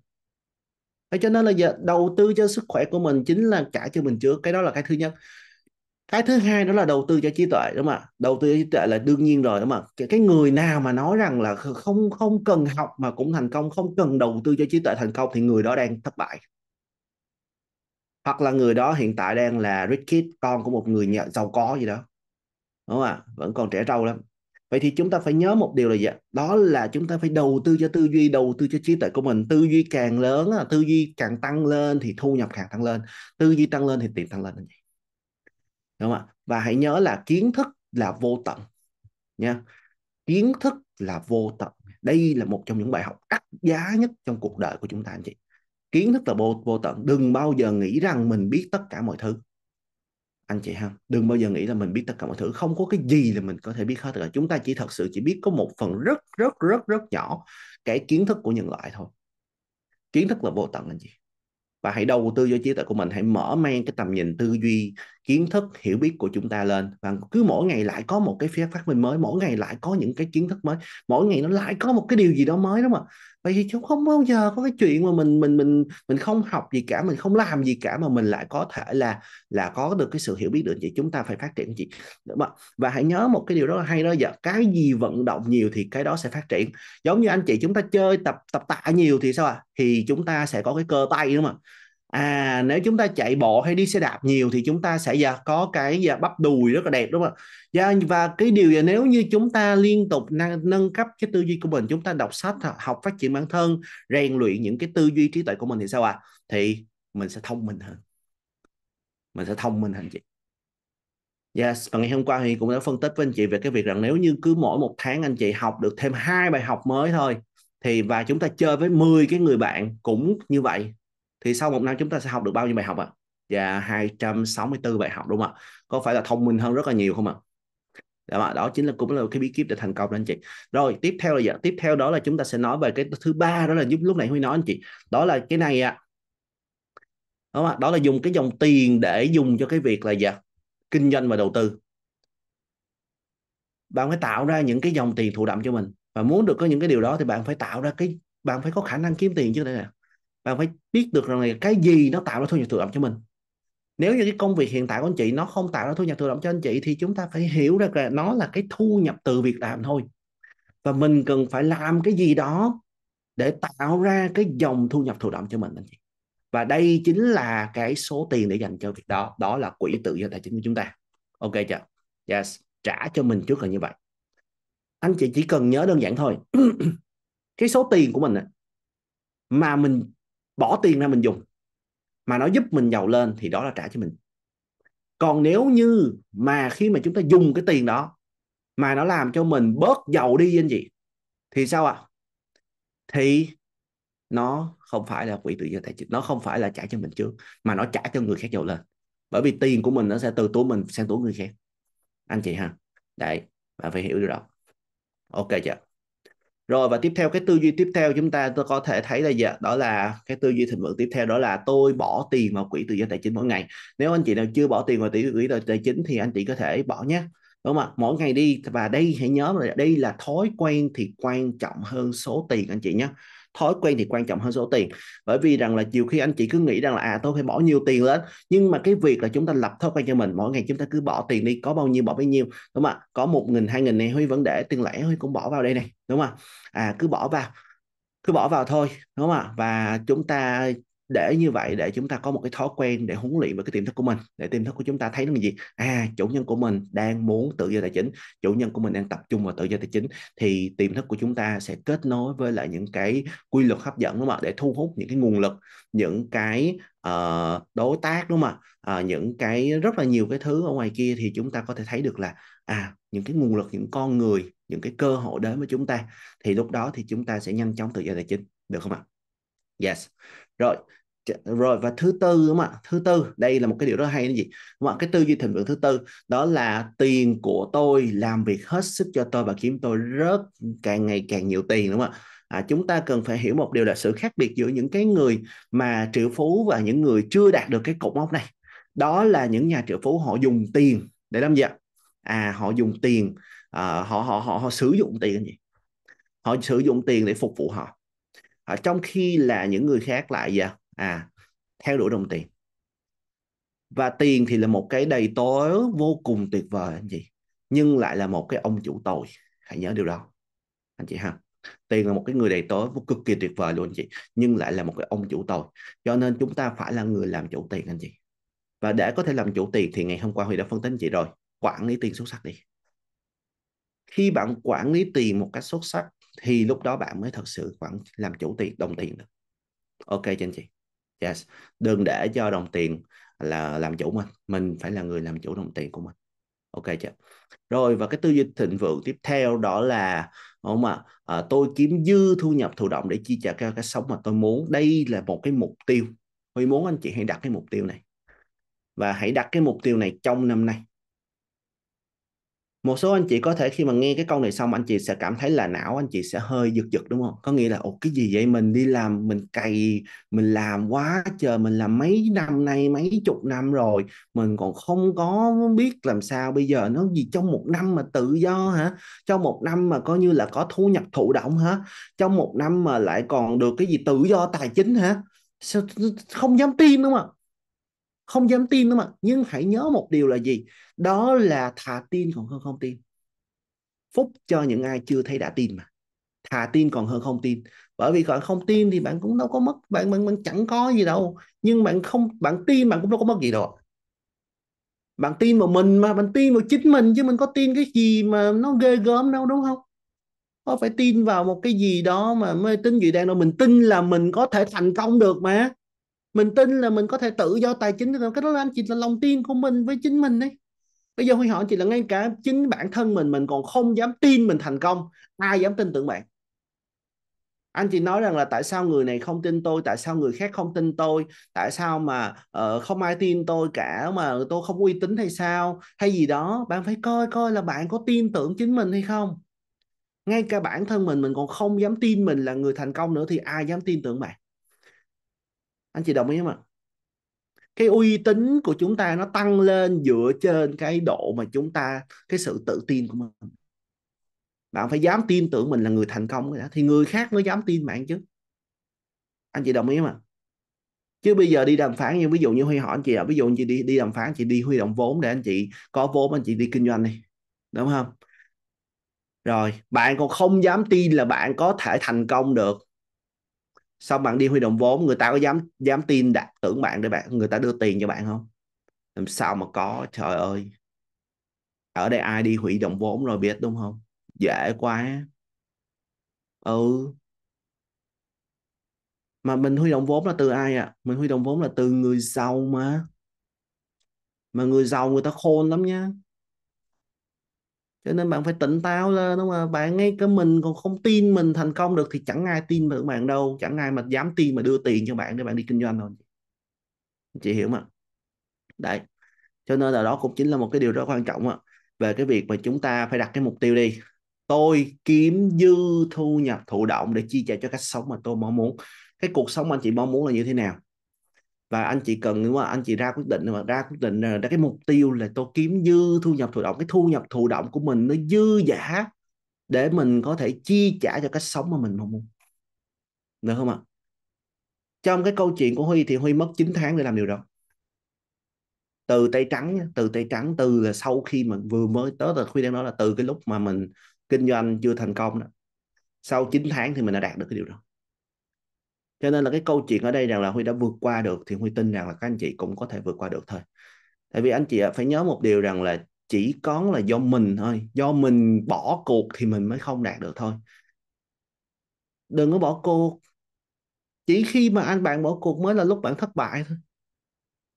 Thế cho nên là giờ đầu tư cho sức khỏe của mình chính là trả cho mình trước cái đó là cái thứ nhất cái thứ hai đó là đầu tư cho trí tuệ đúng không ạ đầu tư cho trí tuệ là đương nhiên rồi đúng không ạ cái, cái người nào mà nói rằng là không không cần học mà cũng thành công không cần đầu tư cho trí tuệ thành công thì người đó đang thất bại hoặc là người đó hiện tại đang là rich kid con của một người nhà giàu có gì đó đúng không ạ vẫn còn trẻ trâu lắm vậy thì chúng ta phải nhớ một điều là gì đó là chúng ta phải đầu tư cho tư duy đầu tư cho trí tuệ của mình tư duy càng lớn tư duy càng tăng lên thì thu nhập càng tăng lên tư duy tăng lên thì tiền tăng lên đúng không ạ và hãy nhớ là kiến thức là vô tận nha kiến thức là vô tận đây là một trong những bài học đắt giá nhất trong cuộc đời của chúng ta anh chị kiến thức là vô, vô tận đừng bao giờ nghĩ rằng mình biết tất cả mọi thứ anh chị ha đừng bao giờ nghĩ là mình biết tất cả mọi thứ không có cái gì là mình có thể biết hết cả chúng ta chỉ thật sự chỉ biết có một phần rất rất rất rất nhỏ cái kiến thức của nhân loại thôi kiến thức là vô tận anh chị và hãy đầu tư cho trí tuệ của mình hãy mở mang cái tầm nhìn tư duy kiến thức hiểu biết của chúng ta lên và cứ mỗi ngày lại có một cái phía phát minh mới mỗi ngày lại có những cái kiến thức mới mỗi ngày nó lại có một cái điều gì đó mới đúng không ạ vậy thì chúng không bao giờ có cái chuyện mà mình mình mình mình không học gì cả mình không làm gì cả mà mình lại có thể là là có được cái sự hiểu biết được chị chúng ta phải phát triển chị đúng không và hãy nhớ một cái điều rất là hay đó giờ cái gì vận động nhiều thì cái đó sẽ phát triển giống như anh chị chúng ta chơi tập tập tạ nhiều thì sao à thì chúng ta sẽ có cái cơ tay đúng không ạ à nếu chúng ta chạy bộ hay đi xe đạp nhiều thì chúng ta sẽ giờ dạ, có cái giờ dạ, bắp đùi rất là đẹp đúng không dạ, và cái điều là nếu như chúng ta liên tục nâng, nâng cấp cái tư duy của mình chúng ta đọc sách học phát triển bản thân rèn luyện những cái tư duy trí tuệ của mình thì sao ạ à? thì mình sẽ thông minh hơn mình sẽ thông minh hơn chị Yes, và ngày hôm qua thì cũng đã phân tích với anh chị về cái việc rằng nếu như cứ mỗi một tháng anh chị học được thêm hai bài học mới thôi thì và chúng ta chơi với 10 cái người bạn cũng như vậy thì sau một năm chúng ta sẽ học được bao nhiêu bài học ạ? À? Dạ 264 bài học đúng không ạ? Có phải là thông minh hơn rất là nhiều không ạ? À? Dạ đó, vâng đó chính là cũng là cái bí kíp để thành công đó anh chị. Rồi tiếp theo là gì? tiếp theo đó là chúng ta sẽ nói về cái thứ ba đó là giúp lúc này Huy nói anh chị. Đó là cái này ạ. À. ạ? đó là dùng cái dòng tiền để dùng cho cái việc là gì? kinh doanh và đầu tư. Bạn phải tạo ra những cái dòng tiền thụ động cho mình và muốn được có những cái điều đó thì bạn phải tạo ra cái bạn phải có khả năng kiếm tiền chứ đây nè bạn phải biết được rằng là cái gì nó tạo ra thu nhập thụ động cho mình nếu như cái công việc hiện tại của anh chị nó không tạo ra thu nhập thụ động cho anh chị thì chúng ta phải hiểu ra là nó là cái thu nhập từ việc làm thôi và mình cần phải làm cái gì đó để tạo ra cái dòng thu nhập thụ động cho mình anh chị và đây chính là cái số tiền để dành cho việc đó đó là quỹ tự do tài chính của chúng ta ok chưa yes trả cho mình trước là như vậy anh chị chỉ cần nhớ đơn giản thôi cái số tiền của mình mà mình bỏ tiền ra mình dùng mà nó giúp mình giàu lên thì đó là trả cho mình còn nếu như mà khi mà chúng ta dùng cái tiền đó mà nó làm cho mình bớt giàu đi anh chị thì sao ạ à? thì nó không phải là quỹ tự do tài chính nó không phải là trả cho mình trước mà nó trả cho người khác giàu lên bởi vì tiền của mình nó sẽ từ túi mình sang túi người khác anh chị ha đấy và phải hiểu điều đó ok chưa rồi và tiếp theo cái tư duy tiếp theo chúng ta tôi có thể thấy là gì đó là cái tư duy thịnh vượng tiếp theo đó là tôi bỏ tiền vào quỹ tự do tài chính mỗi ngày nếu anh chị nào chưa bỏ tiền vào quỹ tự do tài chính thì anh chị có thể bỏ nhé đúng không ạ mỗi ngày đi và đây hãy nhớ là đây là thói quen thì quan trọng hơn số tiền anh chị nhé thói quen thì quan trọng hơn số tiền bởi vì rằng là nhiều khi anh chị cứ nghĩ rằng là à tôi phải bỏ nhiều tiền lên nhưng mà cái việc là chúng ta lập thói quen cho mình mỗi ngày chúng ta cứ bỏ tiền đi có bao nhiêu bỏ bấy nhiêu đúng không ạ có một nghìn hai nghìn này huy vẫn để tiền lẻ huy cũng bỏ vào đây này đúng không ạ à cứ bỏ vào cứ bỏ vào thôi đúng không ạ và chúng ta để như vậy để chúng ta có một cái thói quen để huấn luyện về cái tiềm thức của mình để tiềm thức của chúng ta thấy nó gì à chủ nhân của mình đang muốn tự do tài chính chủ nhân của mình đang tập trung vào tự do tài chính thì tiềm thức của chúng ta sẽ kết nối với lại những cái quy luật hấp dẫn đúng không ạ để thu hút những cái nguồn lực những cái uh, đối tác đúng không ạ uh, những cái rất là nhiều cái thứ ở ngoài kia thì chúng ta có thể thấy được là à những cái nguồn lực những con người những cái cơ hội đến với chúng ta thì lúc đó thì chúng ta sẽ nhanh chóng tự do tài chính được không ạ yes rồi rồi và thứ tư đúng không ạ thứ tư đây là một cái điều rất hay cái gì đúng không ạ cái tư duy thịnh vượng thứ tư đó là tiền của tôi làm việc hết sức cho tôi và kiếm tôi rất càng ngày càng nhiều tiền đúng không ạ à, chúng ta cần phải hiểu một điều là sự khác biệt giữa những cái người mà triệu phú và những người chưa đạt được cái cột mốc này đó là những nhà triệu phú họ dùng tiền để làm gì ạ à họ dùng tiền à, họ, họ họ họ sử dụng tiền gì họ sử dụng tiền để phục vụ họ à, trong khi là những người khác lại gì ạ à theo đuổi đồng tiền và tiền thì là một cái đầy tớ vô cùng tuyệt vời anh chị nhưng lại là một cái ông chủ tội hãy nhớ điều đó anh chị ha tiền là một cái người đầy tớ cực kỳ tuyệt vời luôn anh chị nhưng lại là một cái ông chủ tội cho nên chúng ta phải là người làm chủ tiền anh chị và để có thể làm chủ tiền thì ngày hôm qua huy đã phân tích chị rồi quản lý tiền xuất sắc đi khi bạn quản lý tiền một cách xuất sắc thì lúc đó bạn mới thật sự quản làm chủ tiền đồng tiền được ok chị anh chị yes đừng để cho đồng tiền là làm chủ mình mình phải là người làm chủ đồng tiền của mình ok chưa rồi và cái tư duy thịnh vượng tiếp theo đó là không ạ à, tôi kiếm dư thu nhập thụ động để chi trả cho cái sống mà tôi muốn đây là một cái mục tiêu huy muốn anh chị hãy đặt cái mục tiêu này và hãy đặt cái mục tiêu này trong năm nay một số anh chị có thể khi mà nghe cái câu này xong anh chị sẽ cảm thấy là não anh chị sẽ hơi giật giật đúng không có nghĩa là ồ cái gì vậy mình đi làm mình cày mình làm quá chờ mình làm mấy năm nay mấy chục năm rồi mình còn không có biết làm sao bây giờ nó gì trong một năm mà tự do hả trong một năm mà coi như là có thu nhập thụ động hả trong một năm mà lại còn được cái gì tự do tài chính hả không dám tin đúng không không dám tin đúng không ạ nhưng hãy nhớ một điều là gì đó là thà tin còn hơn không tin phúc cho những ai chưa thấy đã tin mà thà tin còn hơn không tin bởi vì còn không tin thì bạn cũng đâu có mất bạn bạn, bạn chẳng có gì đâu nhưng bạn không bạn tin bạn cũng đâu có mất gì đâu bạn tin vào mình mà bạn tin vào chính mình chứ mình có tin cái gì mà nó ghê gớm đâu đúng không có phải tin vào một cái gì đó mà mê tin dị đoan đâu mình tin là mình có thể thành công được mà mình tin là mình có thể tự do tài chính cái đó là anh chị là lòng tin của mình với chính mình đấy bây giờ huy hỏi chị là ngay cả chính bản thân mình mình còn không dám tin mình thành công ai dám tin tưởng bạn anh chị nói rằng là tại sao người này không tin tôi tại sao người khác không tin tôi tại sao mà uh, không ai tin tôi cả mà tôi không uy tín hay sao hay gì đó bạn phải coi coi là bạn có tin tưởng chính mình hay không ngay cả bản thân mình mình còn không dám tin mình là người thành công nữa thì ai dám tin tưởng bạn anh chị đồng ý không ạ cái uy tín của chúng ta nó tăng lên dựa trên cái độ mà chúng ta cái sự tự tin của mình bạn phải dám tin tưởng mình là người thành công đã, thì người khác mới dám tin bạn chứ anh chị đồng ý không ạ chứ bây giờ đi đàm phán như ví dụ như huy hỏi anh chị ạ à, ví dụ anh chị đi đi đàm phán chị đi huy động vốn để anh chị có vốn anh chị đi kinh doanh đi đúng không rồi bạn còn không dám tin là bạn có thể thành công được xong bạn đi huy động vốn người ta có dám dám tin đặt tưởng bạn để bạn người ta đưa tiền cho bạn không làm sao mà có trời ơi ở đây ai đi huy động vốn rồi biết đúng không dễ quá ừ mà mình huy động vốn là từ ai ạ à? mình huy động vốn là từ người giàu mà mà người giàu người ta khôn lắm nhá cho nên bạn phải tỉnh táo lên đúng không bạn ngay cả mình còn không tin mình thành công được thì chẳng ai tin được bạn đâu chẳng ai mà dám tin mà đưa tiền cho bạn để bạn đi kinh doanh đâu chị hiểu mà đấy cho nên là đó cũng chính là một cái điều rất quan trọng á về cái việc mà chúng ta phải đặt cái mục tiêu đi tôi kiếm dư thu nhập thụ động để chi trả cho cách sống mà tôi mong muốn cái cuộc sống anh chị mong muốn là như thế nào và anh chị cần nếu mà anh chị ra quyết định mà ra quyết định ra cái mục tiêu là tôi kiếm dư thu nhập thụ động cái thu nhập thụ động của mình nó dư giả để mình có thể chi trả cho cái sống mà mình mong muốn được không ạ trong cái câu chuyện của Huy thì Huy mất 9 tháng để làm điều đó từ tay trắng từ tay trắng từ là sau khi mà vừa mới tới là Huy đang nói là từ cái lúc mà mình kinh doanh chưa thành công đó sau 9 tháng thì mình đã đạt được cái điều đó cho nên là cái câu chuyện ở đây rằng là huy đã vượt qua được thì huy tin rằng là các anh chị cũng có thể vượt qua được thôi tại vì anh chị phải nhớ một điều rằng là chỉ có là do mình thôi do mình bỏ cuộc thì mình mới không đạt được thôi đừng có bỏ cuộc chỉ khi mà anh bạn bỏ cuộc mới là lúc bạn thất bại thôi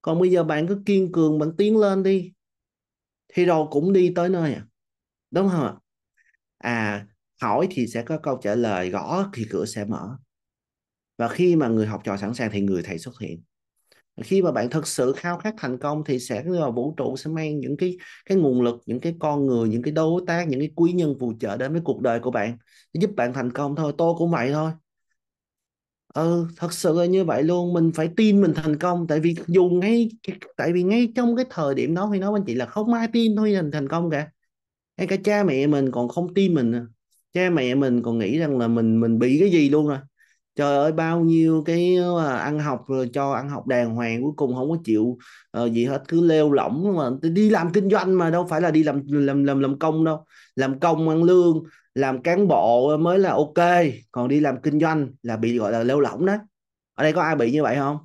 còn bây giờ bạn cứ kiên cường bạn tiến lên đi thì rồi cũng đi tới nơi à đúng không ạ à hỏi thì sẽ có câu trả lời gõ thì cửa sẽ mở và khi mà người học trò sẵn sàng thì người thầy xuất hiện khi mà bạn thật sự khao khát thành công thì sẽ là vũ trụ sẽ mang những cái cái nguồn lực những cái con người những cái đối tác những cái quý nhân phù trợ đến với cuộc đời của bạn giúp bạn thành công thôi tôi cũng vậy thôi ừ thật sự là như vậy luôn mình phải tin mình thành công tại vì dù ngay tại vì ngay trong cái thời điểm đó thì nói với anh chị là không ai tin thôi mình thành công cả ngay cả cha mẹ mình còn không tin mình cha mẹ mình còn nghĩ rằng là mình mình bị cái gì luôn rồi trời ơi bao nhiêu cái ờ, ăn học rồi cho ăn học đàng hoàng cuối cùng không có chịu uh, gì hết cứ lêu lỏng mà đi làm kinh doanh mà đâu phải là đi làm làm làm làm công đâu làm công ăn lương làm cán bộ mới là ok còn đi làm kinh doanh là bị gọi là lêu lỏng đó ở đây có ai bị như vậy không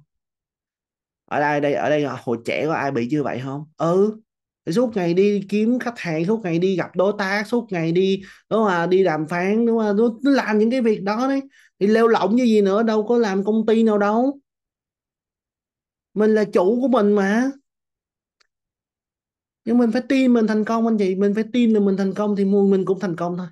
ở đây đây ở đây hồi trẻ có ai bị như vậy không ừ suốt ngày đi kiếm khách hàng suốt ngày đi gặp đối tác suốt ngày đi đúng không à, đi đàm phán đúng không à, nó làm những cái việc đó đấy thì lêu lỏng như gì nữa đâu có làm công ty nào đâu mình là chủ của mình mà nhưng mình phải tin mình thành công anh chị mình phải tin là mình thành công thì muôn mình cũng thành công thôi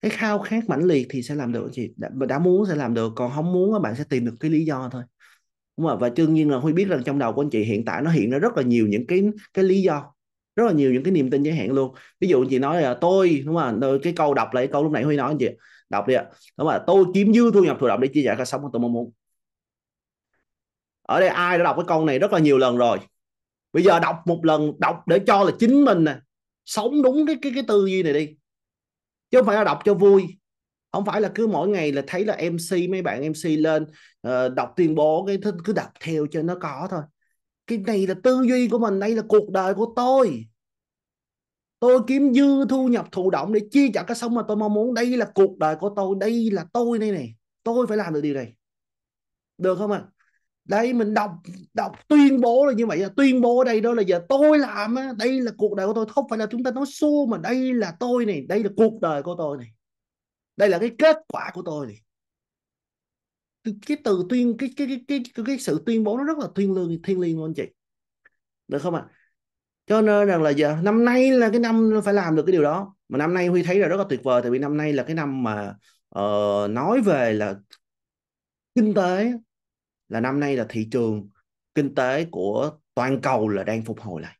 cái khao khát mãnh liệt thì sẽ làm được chị đã, đã muốn sẽ làm được còn không muốn bạn sẽ tìm được cái lý do thôi đúng không và đương nhiên là huy biết rằng trong đầu của anh chị hiện tại nó hiện ra rất là nhiều những cái cái lý do rất là nhiều những cái niềm tin giới hạn luôn ví dụ anh chị nói là tôi đúng không cái câu đọc lại cái câu lúc nãy huy nói anh chị đọc đi ạ đó mà tôi kiếm dư thu nhập thụ động để chia sẻ cuộc sống của tôi mong muốn ở đây ai đã đọc cái câu này rất là nhiều lần rồi bây giờ đọc một lần đọc để cho là chính mình nè sống đúng cái cái cái tư duy này đi chứ không phải là đọc cho vui không phải là cứ mỗi ngày là thấy là mc mấy bạn mc lên uh, đọc tuyên bố cái thứ cứ đọc theo cho nó có thôi cái này là tư duy của mình đây là cuộc đời của tôi tôi kiếm dư thu nhập thụ động để chi trả cái sống mà tôi mong muốn đây là cuộc đời của tôi đây là tôi đây này tôi phải làm được điều này được không ạ à? đây mình đọc đọc tuyên bố là như vậy tuyên bố ở đây đó là giờ tôi làm á đây là cuộc đời của tôi không phải là chúng ta nói xô mà đây là tôi này đây là cuộc đời của tôi này đây là cái kết quả của tôi này cái từ tuyên cái cái cái cái, cái, sự tuyên bố nó rất là thiên lương thiên liêng luôn anh chị được không ạ à? cho nên rằng là giờ năm nay là cái năm phải làm được cái điều đó mà năm nay huy thấy là rất là tuyệt vời tại vì năm nay là cái năm mà uh, nói về là kinh tế là năm nay là thị trường kinh tế của toàn cầu là đang phục hồi lại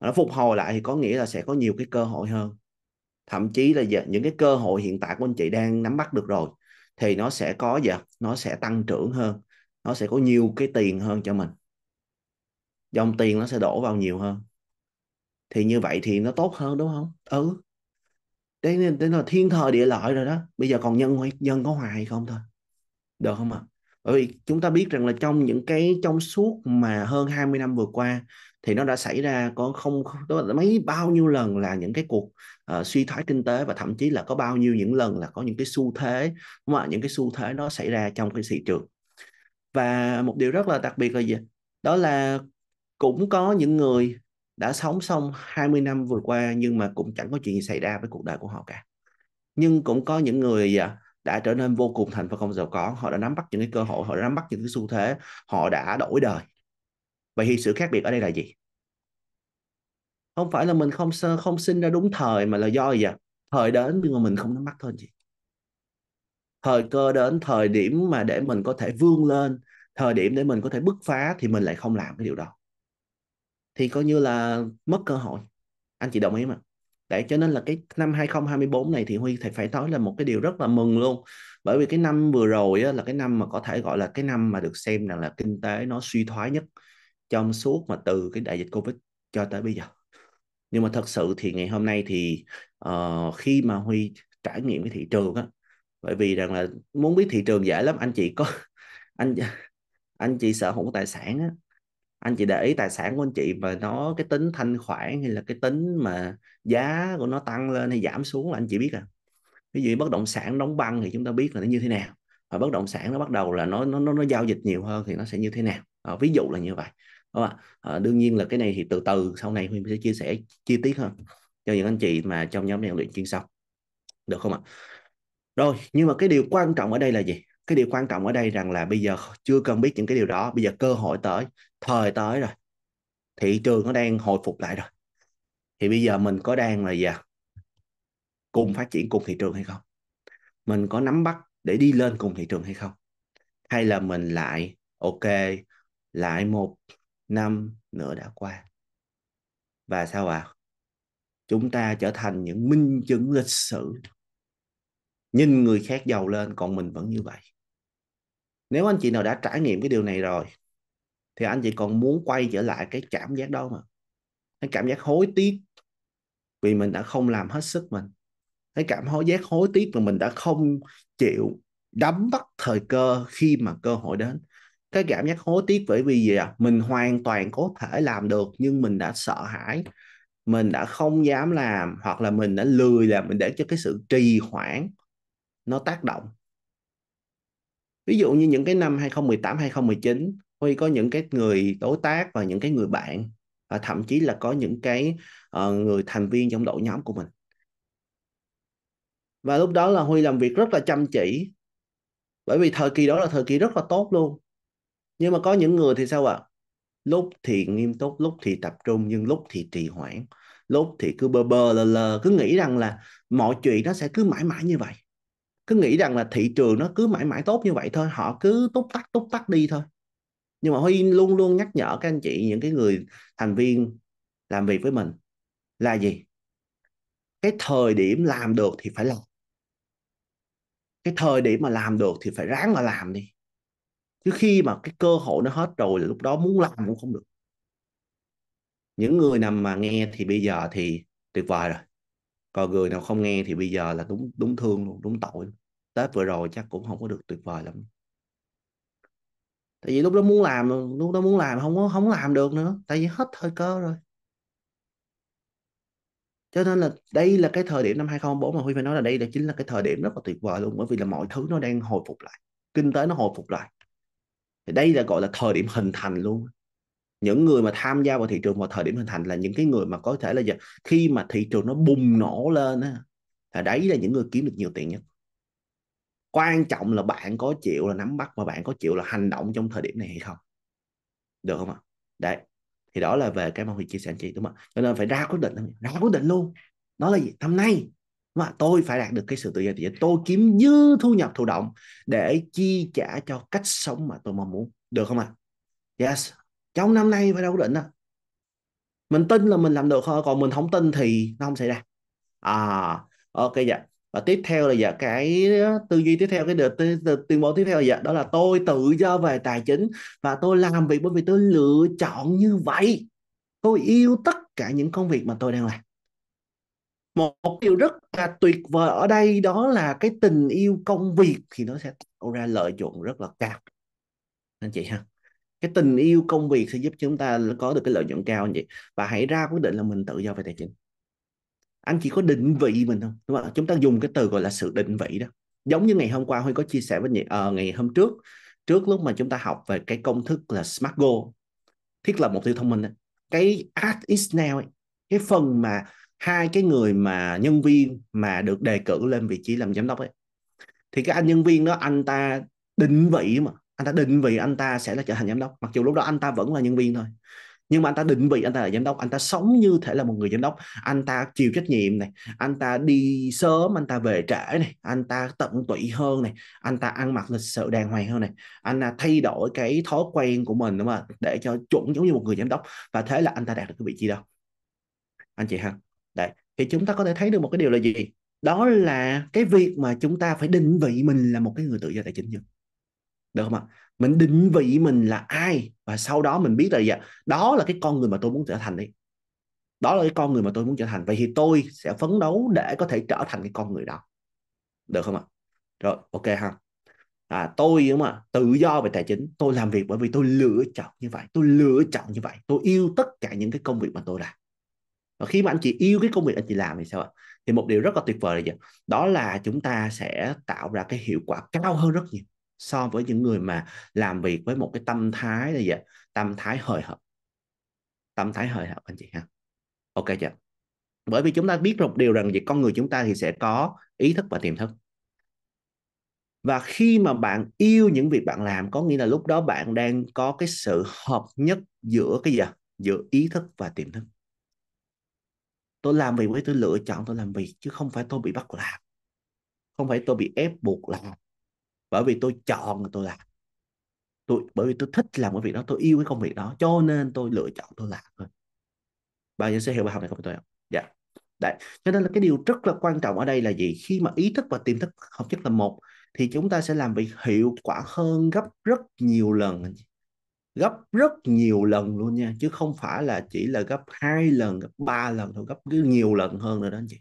nó phục hồi lại thì có nghĩa là sẽ có nhiều cái cơ hội hơn thậm chí là giờ, những cái cơ hội hiện tại của anh chị đang nắm bắt được rồi thì nó sẽ có giờ nó sẽ tăng trưởng hơn nó sẽ có nhiều cái tiền hơn cho mình dòng tiền nó sẽ đổ vào nhiều hơn thì như vậy thì nó tốt hơn đúng không ừ đấy, đấy là thiên thời địa lợi rồi đó bây giờ còn nhân nhân có hoài hay không thôi được không ạ à? bởi vì chúng ta biết rằng là trong những cái trong suốt mà hơn 20 năm vừa qua thì nó đã xảy ra có không đó là mấy bao nhiêu lần là những cái cuộc uh, suy thoái kinh tế và thậm chí là có bao nhiêu những lần là có những cái xu thế đúng những cái xu thế nó xảy ra trong cái thị trường và một điều rất là đặc biệt là gì đó là cũng có những người đã sống xong 20 năm vừa qua nhưng mà cũng chẳng có chuyện gì xảy ra với cuộc đời của họ cả nhưng cũng có những người à, đã trở nên vô cùng thành và không giàu có họ đã nắm bắt những cái cơ hội họ đã nắm bắt những cái xu thế họ đã đổi đời vậy thì sự khác biệt ở đây là gì không phải là mình không không sinh ra đúng thời mà là do gì vậy thời đến nhưng mà mình không nắm bắt thôi chị thời cơ đến thời điểm mà để mình có thể vươn lên thời điểm để mình có thể bứt phá thì mình lại không làm cái điều đó thì coi như là mất cơ hội anh chị đồng ý mà để cho nên là cái năm 2024 này thì Huy thầy phải nói là một cái điều rất là mừng luôn bởi vì cái năm vừa rồi á, là cái năm mà có thể gọi là cái năm mà được xem rằng là kinh tế nó suy thoái nhất trong suốt mà từ cái đại dịch Covid cho tới bây giờ nhưng mà thật sự thì ngày hôm nay thì uh, khi mà Huy trải nghiệm cái thị trường á bởi vì rằng là muốn biết thị trường dễ lắm anh chị có anh anh chị sở hữu tài sản á, anh chị để ý tài sản của anh chị và nó cái tính thanh khoản hay là cái tính mà giá của nó tăng lên hay giảm xuống là anh chị biết à ví dụ bất động sản đóng băng thì chúng ta biết là nó như thế nào và bất động sản nó bắt đầu là nó nó nó, nó giao dịch nhiều hơn thì nó sẽ như thế nào à, ví dụ là như vậy đúng không? À, đương nhiên là cái này thì từ từ sau này mình sẽ chia sẻ chi tiết hơn cho những anh chị mà trong nhóm rèn luyện chuyên sâu được không ạ rồi nhưng mà cái điều quan trọng ở đây là gì cái điều quan trọng ở đây rằng là bây giờ chưa cần biết những cái điều đó bây giờ cơ hội tới thời tới rồi thị trường nó đang hồi phục lại rồi thì bây giờ mình có đang là gì à? cùng phát triển cùng thị trường hay không mình có nắm bắt để đi lên cùng thị trường hay không hay là mình lại ok lại một năm nữa đã qua và sao ạ à? chúng ta trở thành những minh chứng lịch sử nhìn người khác giàu lên còn mình vẫn như vậy nếu anh chị nào đã trải nghiệm cái điều này rồi thì anh chị còn muốn quay trở lại cái cảm giác đó mà cái cảm giác hối tiếc vì mình đã không làm hết sức mình cái cảm hối giác hối tiếc mà mình đã không chịu đắm bắt thời cơ khi mà cơ hội đến cái cảm giác hối tiếc bởi vì gì à? mình hoàn toàn có thể làm được nhưng mình đã sợ hãi mình đã không dám làm hoặc là mình đã lười làm mình để cho cái sự trì hoãn nó tác động ví dụ như những cái năm 2018 2019 Huy có những cái người đối tác và những cái người bạn và thậm chí là có những cái uh, người thành viên trong đội nhóm của mình và lúc đó là Huy làm việc rất là chăm chỉ bởi vì thời kỳ đó là thời kỳ rất là tốt luôn nhưng mà có những người thì sao ạ à? lúc thì nghiêm túc lúc thì tập trung nhưng lúc thì trì hoãn lúc thì cứ bơ bơ lờ lờ cứ nghĩ rằng là mọi chuyện nó sẽ cứ mãi mãi như vậy cứ nghĩ rằng là thị trường nó cứ mãi mãi tốt như vậy thôi họ cứ túc tắc túc tắc đi thôi nhưng mà Huy luôn luôn nhắc nhở các anh chị những cái người thành viên làm việc với mình là gì cái thời điểm làm được thì phải làm cái thời điểm mà làm được thì phải ráng mà làm đi chứ khi mà cái cơ hội nó hết rồi là lúc đó muốn làm cũng không được những người nằm mà nghe thì bây giờ thì tuyệt vời rồi còn người nào không nghe thì bây giờ là đúng đúng thương luôn đúng tội luôn tết vừa rồi chắc cũng không có được tuyệt vời lắm tại vì lúc đó muốn làm lúc đó muốn làm không có không làm được nữa tại vì hết thời cơ rồi cho nên là đây là cái thời điểm năm 2004 mà Huy phải nói là đây là chính là cái thời điểm rất là tuyệt vời luôn bởi vì là mọi thứ nó đang hồi phục lại kinh tế nó hồi phục lại thì đây là gọi là thời điểm hình thành luôn những người mà tham gia vào thị trường vào thời điểm hình thành là những cái người mà có thể là giờ khi mà thị trường nó bùng nổ lên á đấy là những người kiếm được nhiều tiền nhất quan trọng là bạn có chịu là nắm bắt và bạn có chịu là hành động trong thời điểm này hay không được không ạ đấy thì đó là về cái mà huy chia sẻ anh chị đúng không ạ cho nên phải ra quyết định ra quyết định luôn nó là gì Năm nay mà tôi phải đạt được cái sự tự do thì tôi kiếm dư thu nhập thụ động để chi trả cho cách sống mà tôi mong muốn được không ạ yes trong năm nay phải ra quyết định đó mình tin là mình làm được thôi còn mình không tin thì nó không xảy ra à ok dạ và tiếp theo là dạ cái tư duy tiếp theo cái đợt tuyên bố tiếp theo là dạ đó là tôi tự do về tài chính và tôi làm việc bởi vì tôi lựa chọn như vậy tôi yêu tất cả những công việc mà tôi đang làm một điều rất là tuyệt vời ở đây đó là cái tình yêu công việc thì nó sẽ tạo ra lợi nhuận rất là cao anh chị ha cái tình yêu công việc sẽ giúp chúng ta có được cái lợi nhuận cao anh chị và hãy ra quyết định là mình tự do về tài chính anh chỉ có định vị mình không đúng không chúng ta dùng cái từ gọi là sự định vị đó giống như ngày hôm qua huy có chia sẻ với nhị, à, ngày hôm trước trước lúc mà chúng ta học về cái công thức là smart goal thiết lập mục tiêu thông minh đó. cái act is now ấy, cái phần mà hai cái người mà nhân viên mà được đề cử lên vị trí làm giám đốc ấy thì cái anh nhân viên đó anh ta định vị mà anh ta định vị anh ta sẽ là trở thành giám đốc mặc dù lúc đó anh ta vẫn là nhân viên thôi nhưng mà anh ta định vị anh ta là giám đốc anh ta sống như thể là một người giám đốc anh ta chịu trách nhiệm này anh ta đi sớm anh ta về trễ này anh ta tận tụy hơn này anh ta ăn mặc lịch sự đàng hoàng hơn này anh ta à, thay đổi cái thói quen của mình đúng không để cho chuẩn giống như một người giám đốc và thế là anh ta đạt được cái vị trí đó anh chị ha đấy thì chúng ta có thể thấy được một cái điều là gì đó là cái việc mà chúng ta phải định vị mình là một cái người tự do tài chính chứ được không ạ mình định vị mình là ai và sau đó mình biết là dạ, đó là cái con người mà tôi muốn trở thành đấy đó là cái con người mà tôi muốn trở thành vậy thì tôi sẽ phấn đấu để có thể trở thành cái con người đó được không ạ rồi ok ha à, tôi đúng không ạ tự do về tài chính tôi làm việc bởi vì tôi lựa chọn như vậy tôi lựa chọn như vậy tôi yêu tất cả những cái công việc mà tôi làm và khi mà anh chị yêu cái công việc anh chị làm thì sao ạ thì một điều rất là tuyệt vời là gì đó là chúng ta sẽ tạo ra cái hiệu quả cao hơn rất nhiều so với những người mà làm việc với một cái tâm thái là vậy tâm thái hời hợp, tâm thái hời hợp anh chị ha ok chưa bởi vì chúng ta biết một điều rằng vậy con người chúng ta thì sẽ có ý thức và tiềm thức và khi mà bạn yêu những việc bạn làm có nghĩa là lúc đó bạn đang có cái sự hợp nhất giữa cái gì giữa ý thức và tiềm thức tôi làm việc với tôi lựa chọn tôi làm việc chứ không phải tôi bị bắt làm không phải tôi bị ép buộc làm bởi vì tôi chọn là tôi làm tôi bởi vì tôi thích làm cái việc đó tôi yêu cái công việc đó cho nên tôi lựa chọn tôi làm thôi bạn giờ sẽ hiểu bài học này không tôi không dạ Đấy. cho nên là cái điều rất là quan trọng ở đây là gì khi mà ý thức và tiềm thức hợp nhất là một thì chúng ta sẽ làm việc hiệu quả hơn gấp rất nhiều lần gấp rất nhiều lần luôn nha chứ không phải là chỉ là gấp hai lần gấp ba lần thôi gấp nhiều lần hơn nữa đó anh chị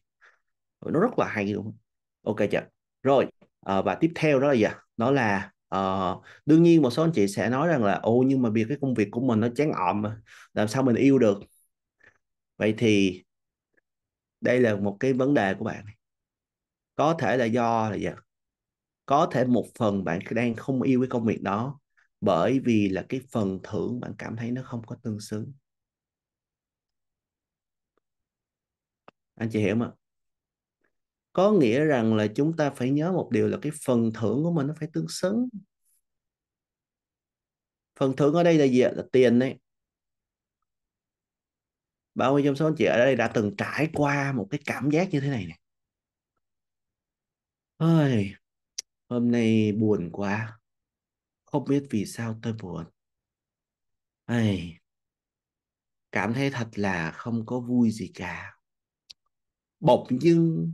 nó rất là hay luôn ok chưa rồi à, và tiếp theo đó là gì đó là Ờ, đương nhiên một số anh chị sẽ nói rằng là ô nhưng mà việc cái công việc của mình nó chán ọm làm sao mình yêu được vậy thì đây là một cái vấn đề của bạn có thể là do là gì có thể một phần bạn đang không yêu cái công việc đó bởi vì là cái phần thưởng bạn cảm thấy nó không có tương xứng anh chị hiểu không có nghĩa rằng là chúng ta phải nhớ một điều là cái phần thưởng của mình nó phải tương xứng phần thưởng ở đây là gì là tiền đấy bao nhiêu trong số anh chị ở đây đã từng trải qua một cái cảm giác như thế này này ơi hôm nay buồn quá không biết vì sao tôi buồn ơi cảm thấy thật là không có vui gì cả bỗng dưng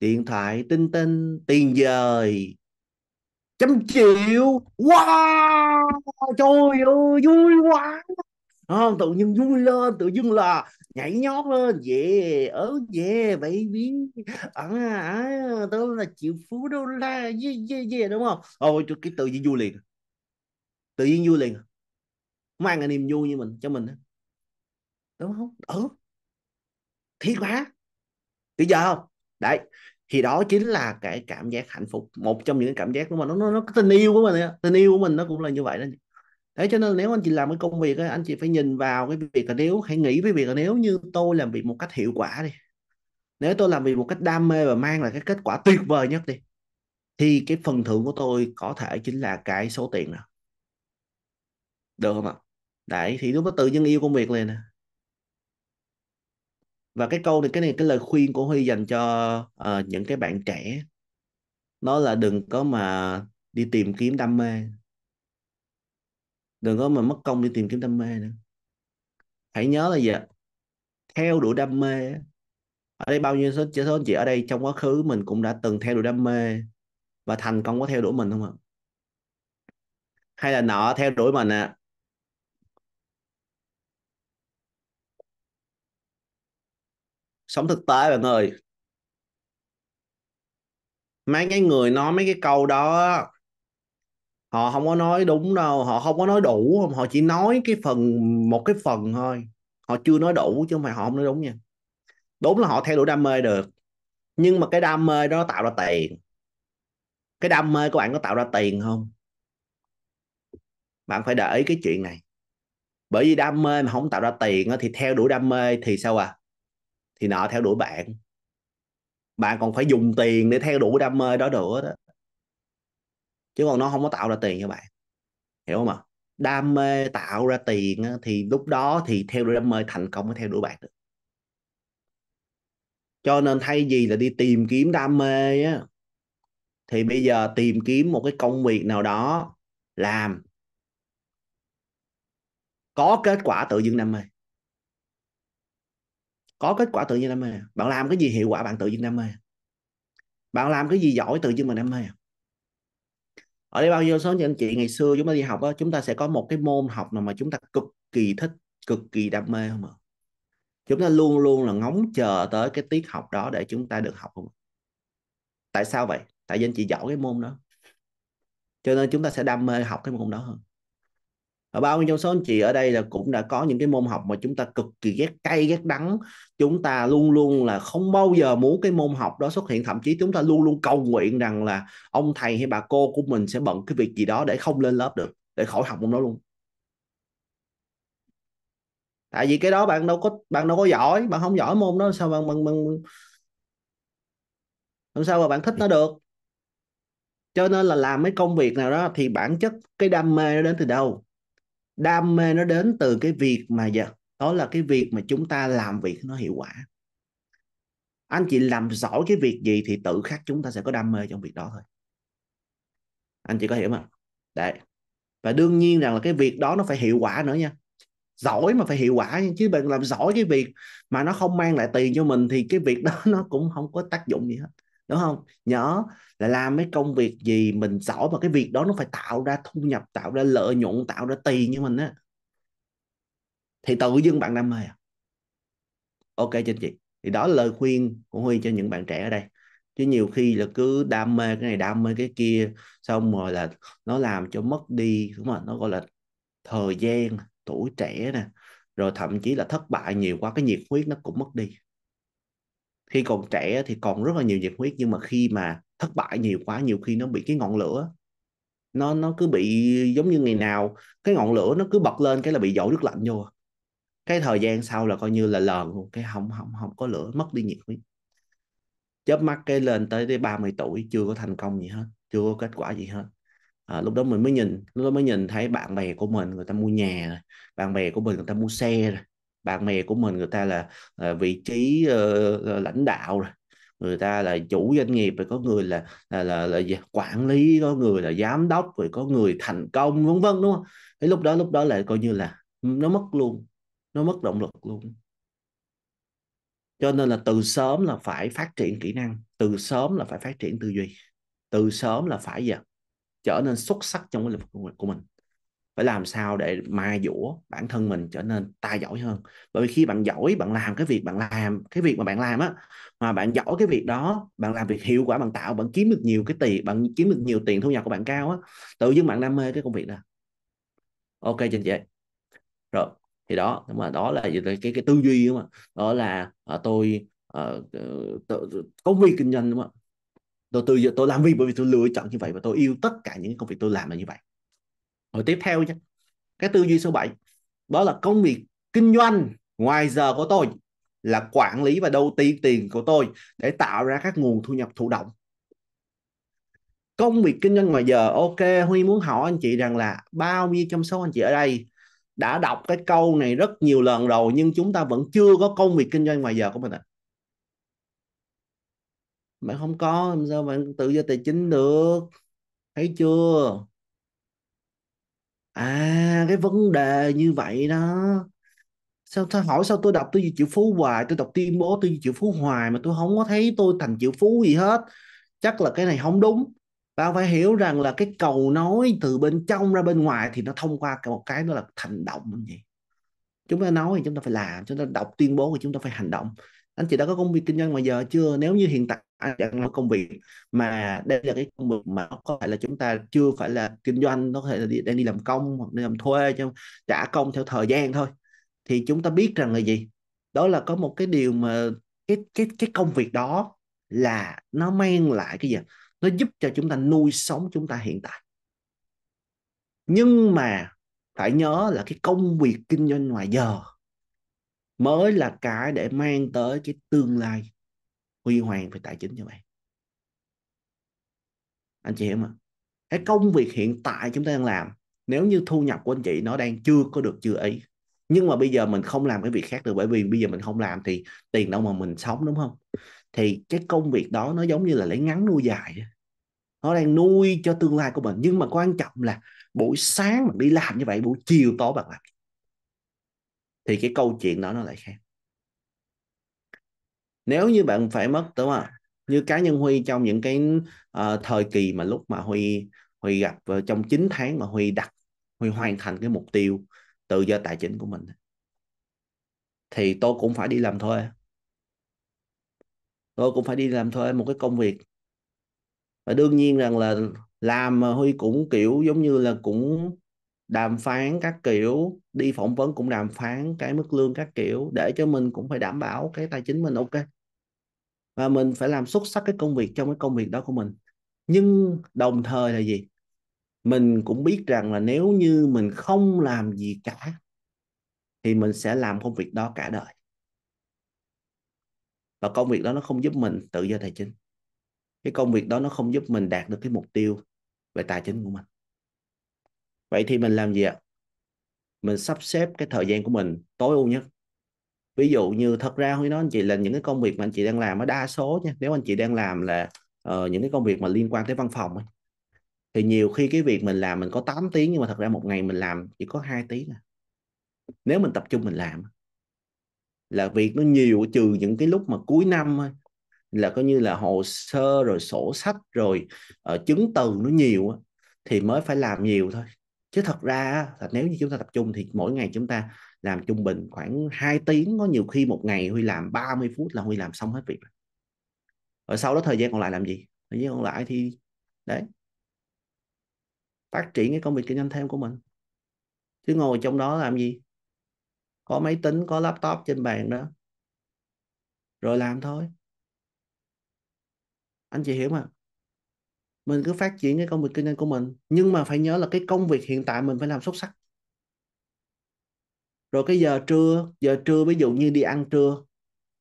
điện thoại tinh tinh tiền dời trăm triệu wow trời ơi vui quá à, tự nhiên vui lên tự nhiên là nhảy nhót lên về ở về baby à, à, đó là triệu phú đô la yeah, yeah, yeah, đúng không ôi cái tự nhiên vui liền tự nhiên vui liền mang cái niềm vui như mình cho mình đúng không ừ thiệt quá bây giờ không đấy thì đó chính là cái cảm giác hạnh phúc một trong những cảm giác của mình nó nó, nó tình yêu của mình tình yêu của mình nó cũng là như vậy đó thế cho nên nếu anh chị làm cái công việc ấy, anh chị phải nhìn vào cái việc là nếu hãy nghĩ với việc là nếu như tôi làm việc một cách hiệu quả đi nếu tôi làm việc một cách đam mê và mang lại cái kết quả tuyệt vời nhất đi thì cái phần thưởng của tôi có thể chính là cái số tiền nào được không ạ đấy thì lúc đó tự nhiên yêu công việc liền nè à và cái câu này cái này cái lời khuyên của Huy dành cho uh, những cái bạn trẻ nó là đừng có mà đi tìm kiếm đam mê đừng có mà mất công đi tìm kiếm đam mê nữa hãy nhớ là gì ạ theo đuổi đam mê ở đây bao nhiêu số, số anh chị ở đây trong quá khứ mình cũng đã từng theo đuổi đam mê và thành công có theo đuổi mình không ạ hay là nọ theo đuổi mình ạ à? sống thực tế bạn ơi mấy cái người nói mấy cái câu đó họ không có nói đúng đâu họ không có nói đủ họ chỉ nói cái phần một cái phần thôi họ chưa nói đủ chứ không phải họ không nói đúng nha đúng là họ theo đuổi đam mê được nhưng mà cái đam mê đó tạo ra tiền cái đam mê của bạn có tạo ra tiền không bạn phải để ý cái chuyện này bởi vì đam mê mà không tạo ra tiền thì theo đuổi đam mê thì sao à thì nọ theo đuổi bạn bạn còn phải dùng tiền để theo đuổi đam mê đó nữa đó chứ còn nó không có tạo ra tiền cho bạn hiểu không ạ đam mê tạo ra tiền thì lúc đó thì theo đuổi đam mê thành công mới theo đuổi bạn được cho nên thay vì là đi tìm kiếm đam mê á thì bây giờ tìm kiếm một cái công việc nào đó làm có kết quả tự dưng đam mê có kết quả tự nhiên đam mê bạn làm cái gì hiệu quả bạn tự nhiên đam mê bạn làm cái gì giỏi tự nhiên mình đam mê ở đây bao nhiêu số anh chị ngày xưa chúng ta đi học đó, chúng ta sẽ có một cái môn học nào mà chúng ta cực kỳ thích cực kỳ đam mê không ạ chúng ta luôn luôn là ngóng chờ tới cái tiết học đó để chúng ta được học không tại sao vậy tại vì anh chị giỏi cái môn đó cho nên chúng ta sẽ đam mê học cái môn đó hơn bao nhiêu trong số anh chị ở đây là cũng đã có những cái môn học mà chúng ta cực kỳ ghét cay ghét đắng chúng ta luôn luôn là không bao giờ muốn cái môn học đó xuất hiện thậm chí chúng ta luôn luôn cầu nguyện rằng là ông thầy hay bà cô của mình sẽ bận cái việc gì đó để không lên lớp được để khỏi học môn đó luôn tại vì cái đó bạn đâu có bạn đâu có giỏi bạn không giỏi môn đó sao bạn bạn bạn làm sao mà bạn thích nó được cho nên là làm mấy công việc nào đó thì bản chất cái đam mê nó đến từ đâu đam mê nó đến từ cái việc mà giờ đó là cái việc mà chúng ta làm việc nó hiệu quả anh chị làm giỏi cái việc gì thì tự khắc chúng ta sẽ có đam mê trong việc đó thôi anh chị có hiểu không đấy và đương nhiên rằng là cái việc đó nó phải hiệu quả nữa nha giỏi mà phải hiệu quả chứ bạn làm giỏi cái việc mà nó không mang lại tiền cho mình thì cái việc đó nó cũng không có tác dụng gì hết đúng không nhớ là làm mấy công việc gì mình giỏi và cái việc đó nó phải tạo ra thu nhập tạo ra lợi nhuận tạo ra tiền như mình á thì tự dưng bạn đam mê à ok cho chị thì đó là lời khuyên của huy cho những bạn trẻ ở đây chứ nhiều khi là cứ đam mê cái này đam mê cái kia xong rồi là nó làm cho mất đi đúng không nó gọi là thời gian tuổi trẻ nè rồi thậm chí là thất bại nhiều quá cái nhiệt huyết nó cũng mất đi khi còn trẻ thì còn rất là nhiều nhiệt huyết nhưng mà khi mà thất bại nhiều quá nhiều khi nó bị cái ngọn lửa nó nó cứ bị giống như ngày nào cái ngọn lửa nó cứ bật lên cái là bị dội nước lạnh vô cái thời gian sau là coi như là lờn luôn cái không không không có lửa mất đi nhiệt huyết chớp mắt cái lên tới ba 30 tuổi chưa có thành công gì hết chưa có kết quả gì hết à, lúc đó mình mới nhìn lúc đó mới nhìn thấy bạn bè của mình người ta mua nhà rồi bạn bè của mình người ta mua xe rồi bạn bè của mình người ta là, là ờ, vị trí uh, lãnh đạo rồi người ta là chủ doanh nghiệp rồi có người là là, là là quản lý có người là giám đốc rồi có người thành công vân vân đúng không cái lúc đó lúc đó lại coi như là nó mất luôn nó mất động lực luôn cho nên là từ sớm là phải phát triển kỹ năng từ sớm là phải phát triển tư duy từ sớm là phải giờ trở nên xuất sắc trong cái lĩnh vực của mình phải làm sao để mai dũa bản thân mình trở nên tài giỏi hơn bởi vì khi bạn giỏi bạn làm cái việc bạn làm cái việc mà bạn làm á mà bạn giỏi cái việc đó bạn làm việc hiệu quả bạn tạo bạn kiếm được nhiều cái tiền bạn kiếm được nhiều tiền thu nhập của bạn cao á tự dưng bạn đam mê cái công việc đó ok chị chị rồi thì đó nhưng mà đó là cái cái cái tư duy mà đó là à, tôi à, tự, công việc kinh doanh đúng không tôi tôi tôi làm việc bởi vì tôi lựa chọn như vậy và tôi yêu tất cả những công việc tôi làm là như vậy rồi tiếp theo nhé cái tư duy số 7 đó là công việc kinh doanh ngoài giờ của tôi là quản lý và đầu tư tiền của tôi để tạo ra các nguồn thu nhập thụ động công việc kinh doanh ngoài giờ ok huy muốn hỏi anh chị rằng là bao nhiêu trong số anh chị ở đây đã đọc cái câu này rất nhiều lần rồi nhưng chúng ta vẫn chưa có công việc kinh doanh ngoài giờ của mình ạ à? bạn không có làm sao bạn tự do tài chính được thấy chưa à cái vấn đề như vậy đó sao ta hỏi sao tôi đọc tôi chịu phú hoài tôi đọc tuyên bố tôi chịu phú hoài mà tôi không có thấy tôi thành chịu phú gì hết chắc là cái này không đúng bạn phải hiểu rằng là cái cầu nói từ bên trong ra bên ngoài thì nó thông qua một cái đó là hành động gì chúng ta nói thì chúng ta phải làm chúng ta đọc tuyên bố thì chúng ta phải hành động anh chị đã có công việc kinh doanh ngoài giờ chưa nếu như hiện tại anh chẳng nói công việc mà đây là cái công việc mà có thể là chúng ta chưa phải là kinh doanh nó có thể là đi, đang đi làm công hoặc đi làm thuê cho trả công theo thời gian thôi thì chúng ta biết rằng là gì đó là có một cái điều mà cái cái cái công việc đó là nó mang lại cái gì nó giúp cho chúng ta nuôi sống chúng ta hiện tại nhưng mà phải nhớ là cái công việc kinh doanh ngoài giờ mới là cái để mang tới cái tương lai huy hoàng về tài chính cho bạn anh chị hiểu mà cái công việc hiện tại chúng ta đang làm nếu như thu nhập của anh chị nó đang chưa có được chưa ấy nhưng mà bây giờ mình không làm cái việc khác được bởi vì bây giờ mình không làm thì tiền đâu mà mình sống đúng không thì cái công việc đó nó giống như là lấy ngắn nuôi dài nó đang nuôi cho tương lai của mình nhưng mà quan trọng là buổi sáng mình đi làm như vậy buổi chiều tối bạn làm thì cái câu chuyện đó nó lại khác nếu như bạn phải mất đúng không như cá nhân huy trong những cái uh, thời kỳ mà lúc mà huy huy gặp uh, trong 9 tháng mà huy đặt huy hoàn thành cái mục tiêu tự do tài chính của mình thì tôi cũng phải đi làm thuê tôi cũng phải đi làm thuê một cái công việc và đương nhiên rằng là làm mà huy cũng kiểu giống như là cũng đàm phán các kiểu đi phỏng vấn cũng đàm phán cái mức lương các kiểu để cho mình cũng phải đảm bảo cái tài chính mình ok và mình phải làm xuất sắc cái công việc trong cái công việc đó của mình nhưng đồng thời là gì mình cũng biết rằng là nếu như mình không làm gì cả thì mình sẽ làm công việc đó cả đời và công việc đó nó không giúp mình tự do tài chính cái công việc đó nó không giúp mình đạt được cái mục tiêu về tài chính của mình vậy thì mình làm gì ạ mình sắp xếp cái thời gian của mình tối ưu nhất ví dụ như thật ra huy nói anh chị là những cái công việc mà anh chị đang làm ở đa số nha nếu anh chị đang làm là uh, những cái công việc mà liên quan tới văn phòng ấy, thì nhiều khi cái việc mình làm mình có 8 tiếng nhưng mà thật ra một ngày mình làm chỉ có 2 tiếng à. nếu mình tập trung mình làm là việc nó nhiều trừ những cái lúc mà cuối năm thôi là coi như là hồ sơ rồi sổ sách rồi uh, chứng từ nó nhiều thì mới phải làm nhiều thôi chứ thật ra là nếu như chúng ta tập trung thì mỗi ngày chúng ta làm trung bình khoảng 2 tiếng có nhiều khi một ngày Huy làm 30 phút là Huy làm xong hết việc rồi sau đó thời gian còn lại làm gì thời gian còn lại thì đấy phát triển cái công việc kinh doanh thêm của mình chứ ngồi trong đó làm gì có máy tính có laptop trên bàn đó rồi làm thôi anh chị hiểu mà mình cứ phát triển cái công việc kinh doanh của mình nhưng mà phải nhớ là cái công việc hiện tại mình phải làm xuất sắc rồi cái giờ trưa giờ trưa ví dụ như đi ăn trưa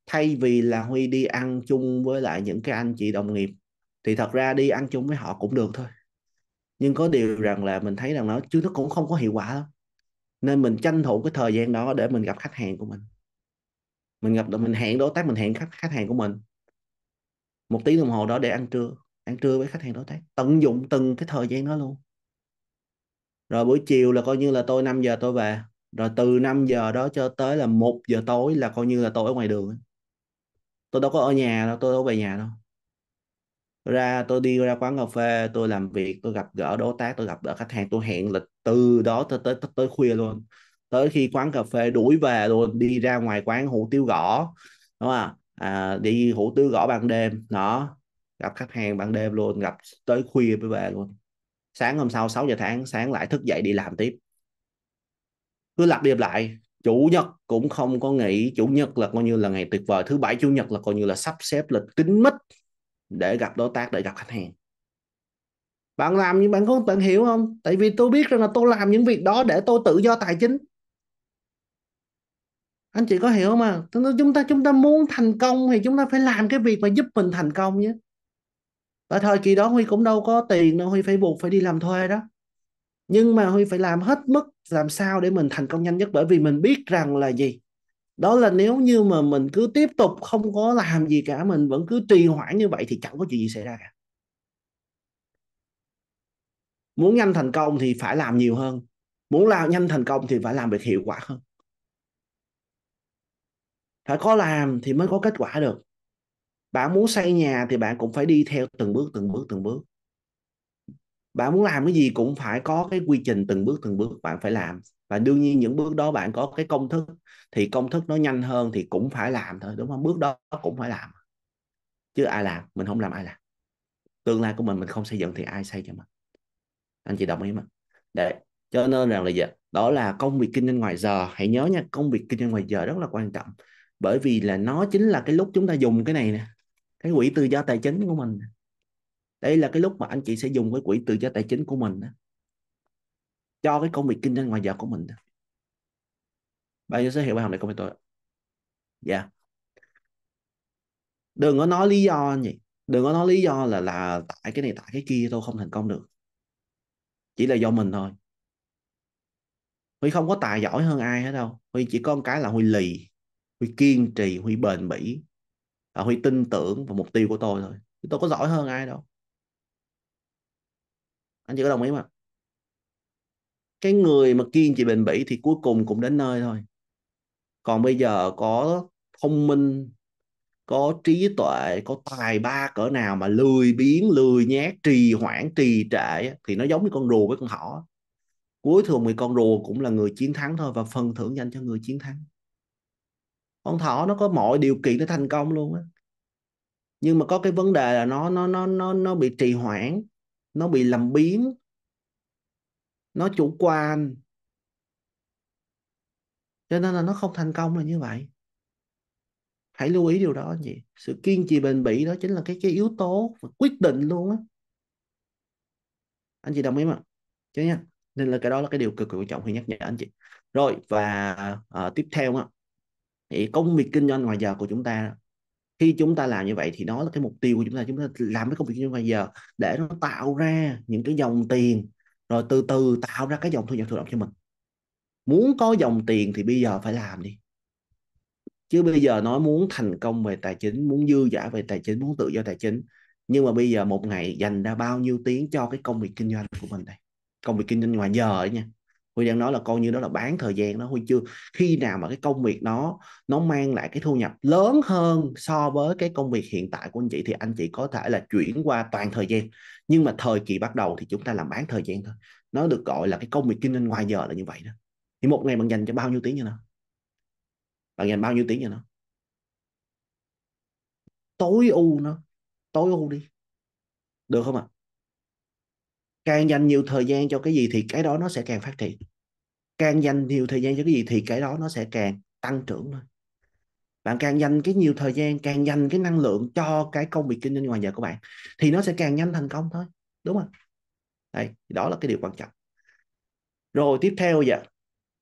thay vì là huy đi ăn chung với lại những cái anh chị đồng nghiệp thì thật ra đi ăn chung với họ cũng được thôi nhưng có điều rằng là mình thấy rằng nó chứ nó cũng không có hiệu quả lắm nên mình tranh thủ cái thời gian đó để mình gặp khách hàng của mình mình gặp mình hẹn đối tác mình hẹn khách khách hàng của mình một tiếng đồng hồ đó để ăn trưa ăn trưa với khách hàng đối tác tận dụng từng cái thời gian đó luôn rồi buổi chiều là coi như là tôi 5 giờ tôi về rồi từ 5 giờ đó cho tới là 1 giờ tối là coi như là tôi ở ngoài đường tôi đâu có ở nhà đâu tôi đâu về nhà đâu ra tôi đi ra quán cà phê tôi làm việc tôi gặp gỡ đối tác tôi gặp gỡ khách hàng tôi hẹn lịch từ đó tới tới tới khuya luôn tới khi quán cà phê đuổi về luôn đi ra ngoài quán hủ tiếu gõ đúng không à, đi hủ tiếu gõ ban đêm đó gặp khách hàng ban đêm luôn gặp tới khuya mới về luôn sáng hôm sau 6 giờ tháng sáng lại thức dậy đi làm tiếp cứ lặp đi lặp lại chủ nhật cũng không có nghỉ chủ nhật là coi như là ngày tuyệt vời thứ bảy chủ nhật là coi như là sắp xếp lịch kín mít để gặp đối tác để gặp khách hàng bạn làm nhưng bạn có bạn hiểu không tại vì tôi biết rằng là tôi làm những việc đó để tôi tự do tài chính anh chị có hiểu không à chúng ta chúng ta muốn thành công thì chúng ta phải làm cái việc mà giúp mình thành công nhé ở thời kỳ đó huy cũng đâu có tiền đâu huy phải buộc phải đi làm thuê đó nhưng mà huy phải làm hết mức làm sao để mình thành công nhanh nhất bởi vì mình biết rằng là gì đó là nếu như mà mình cứ tiếp tục không có làm gì cả mình vẫn cứ trì hoãn như vậy thì chẳng có chuyện gì xảy ra cả muốn nhanh thành công thì phải làm nhiều hơn muốn làm nhanh thành công thì phải làm việc hiệu quả hơn phải có làm thì mới có kết quả được bạn muốn xây nhà thì bạn cũng phải đi theo từng bước từng bước từng bước bạn muốn làm cái gì cũng phải có cái quy trình từng bước từng bước bạn phải làm và đương nhiên những bước đó bạn có cái công thức thì công thức nó nhanh hơn thì cũng phải làm thôi đúng không bước đó cũng phải làm chứ ai làm mình không làm ai làm tương lai của mình mình không xây dựng thì ai xây cho mình anh chị đồng ý mà để cho nên rằng là gì đó là công việc kinh doanh ngoài giờ hãy nhớ nha công việc kinh doanh ngoài giờ rất là quan trọng bởi vì là nó chính là cái lúc chúng ta dùng cái này nè cái quỹ tự do tài chính của mình đây là cái lúc mà anh chị sẽ dùng cái quỹ tự do tài chính của mình đó, cho cái công việc kinh doanh ngoài giờ của mình đó. bạn sẽ hiểu bài học này của tôi dạ yeah. đừng có nói lý do gì đừng có nói lý do là là tại cái này tại cái kia tôi không thành công được chỉ là do mình thôi Huy không có tài giỏi hơn ai hết đâu Huy chỉ có một cái là Huy lì Huy kiên trì, Huy bền bỉ và Huy tin tưởng vào mục tiêu của tôi thôi tôi có giỏi hơn ai đâu anh chị có đồng ý không cái người mà kiên trì bền bỉ thì cuối cùng cũng đến nơi thôi còn bây giờ có thông minh có trí tuệ có tài ba cỡ nào mà lười biếng lười nhát trì hoãn trì trệ thì nó giống như con rùa với con thỏ cuối thường thì con rùa cũng là người chiến thắng thôi và phần thưởng dành cho người chiến thắng con thỏ nó có mọi điều kiện để thành công luôn á nhưng mà có cái vấn đề là nó nó nó nó nó bị trì hoãn nó bị lầm biến nó chủ quan cho nên là nó không thành công là như vậy hãy lưu ý điều đó anh chị sự kiên trì bền bỉ đó chính là cái cái yếu tố và quyết định luôn á anh chị đồng ý mà chứ nha nên là cái đó là cái điều cực kỳ quan trọng khi nhắc nhở anh chị rồi và à, tiếp theo á thì công việc kinh doanh ngoài giờ của chúng ta khi chúng ta làm như vậy thì đó là cái mục tiêu của chúng ta chúng ta làm cái công việc như bây giờ để nó tạo ra những cái dòng tiền rồi từ từ tạo ra cái dòng thu nhập thụ động cho mình muốn có dòng tiền thì bây giờ phải làm đi chứ bây giờ nói muốn thành công về tài chính muốn dư giả về tài chính muốn tự do tài chính nhưng mà bây giờ một ngày dành ra bao nhiêu tiếng cho cái công việc kinh doanh của mình đây công việc kinh doanh ngoài giờ ấy nha Huy đang nói là coi như đó là bán thời gian đó Huy chưa khi nào mà cái công việc nó nó mang lại cái thu nhập lớn hơn so với cái công việc hiện tại của anh chị thì anh chị có thể là chuyển qua toàn thời gian nhưng mà thời kỳ bắt đầu thì chúng ta làm bán thời gian thôi nó được gọi là cái công việc kinh doanh ngoài giờ là như vậy đó thì một ngày bạn dành cho bao nhiêu tiếng cho nó bạn dành bao nhiêu tiếng cho nó tối ưu nó tối ưu đi được không ạ à? càng dành nhiều thời gian cho cái gì thì cái đó nó sẽ càng phát triển càng dành nhiều thời gian cho cái gì thì cái đó nó sẽ càng tăng trưởng thôi bạn càng dành cái nhiều thời gian càng dành cái năng lượng cho cái công việc kinh doanh ngoài giờ của bạn thì nó sẽ càng nhanh thành công thôi đúng không Đây, đó là cái điều quan trọng rồi tiếp theo giờ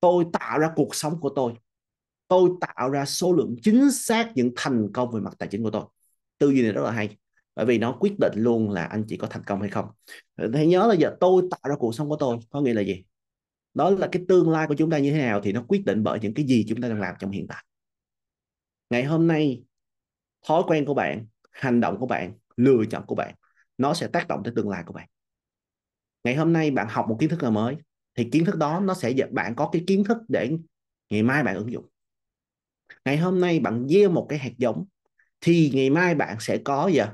tôi tạo ra cuộc sống của tôi tôi tạo ra số lượng chính xác những thành công về mặt tài chính của tôi tư duy này rất là hay bởi vì nó quyết định luôn là anh chị có thành công hay không ờ, hãy nhớ là giờ tôi tạo ra cuộc sống của tôi có nghĩa là gì đó là cái tương lai của chúng ta như thế nào thì nó quyết định bởi những cái gì chúng ta đang làm trong hiện tại ngày hôm nay thói quen của bạn hành động của bạn lựa chọn của bạn nó sẽ tác động tới tương lai của bạn ngày hôm nay bạn học một kiến thức nào mới thì kiến thức đó nó sẽ giúp bạn có cái kiến thức để ngày mai bạn ứng dụng ngày hôm nay bạn gieo một cái hạt giống thì ngày mai bạn sẽ có giờ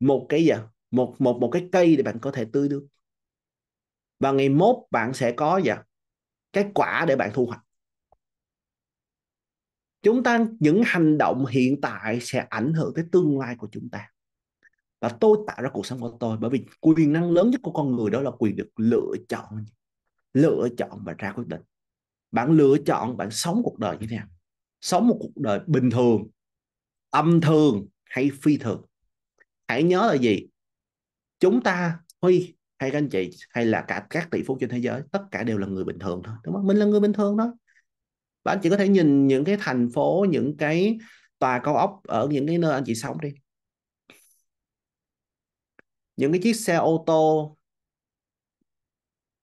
một cái gì một một một cái cây để bạn có thể tưới được và ngày mốt bạn sẽ có gì cái quả để bạn thu hoạch chúng ta những hành động hiện tại sẽ ảnh hưởng tới tương lai của chúng ta và tôi tạo ra cuộc sống của tôi bởi vì quyền năng lớn nhất của con người đó là quyền được lựa chọn lựa chọn và ra quyết định bạn lựa chọn bạn sống cuộc đời như thế nào sống một cuộc đời bình thường âm thường hay phi thường hãy nhớ là gì chúng ta huy hay các anh chị hay là cả các tỷ phú trên thế giới tất cả đều là người bình thường thôi đúng không mình là người bình thường đó và anh chị có thể nhìn những cái thành phố những cái tòa cao ốc ở những cái nơi anh chị sống đi những cái chiếc xe ô tô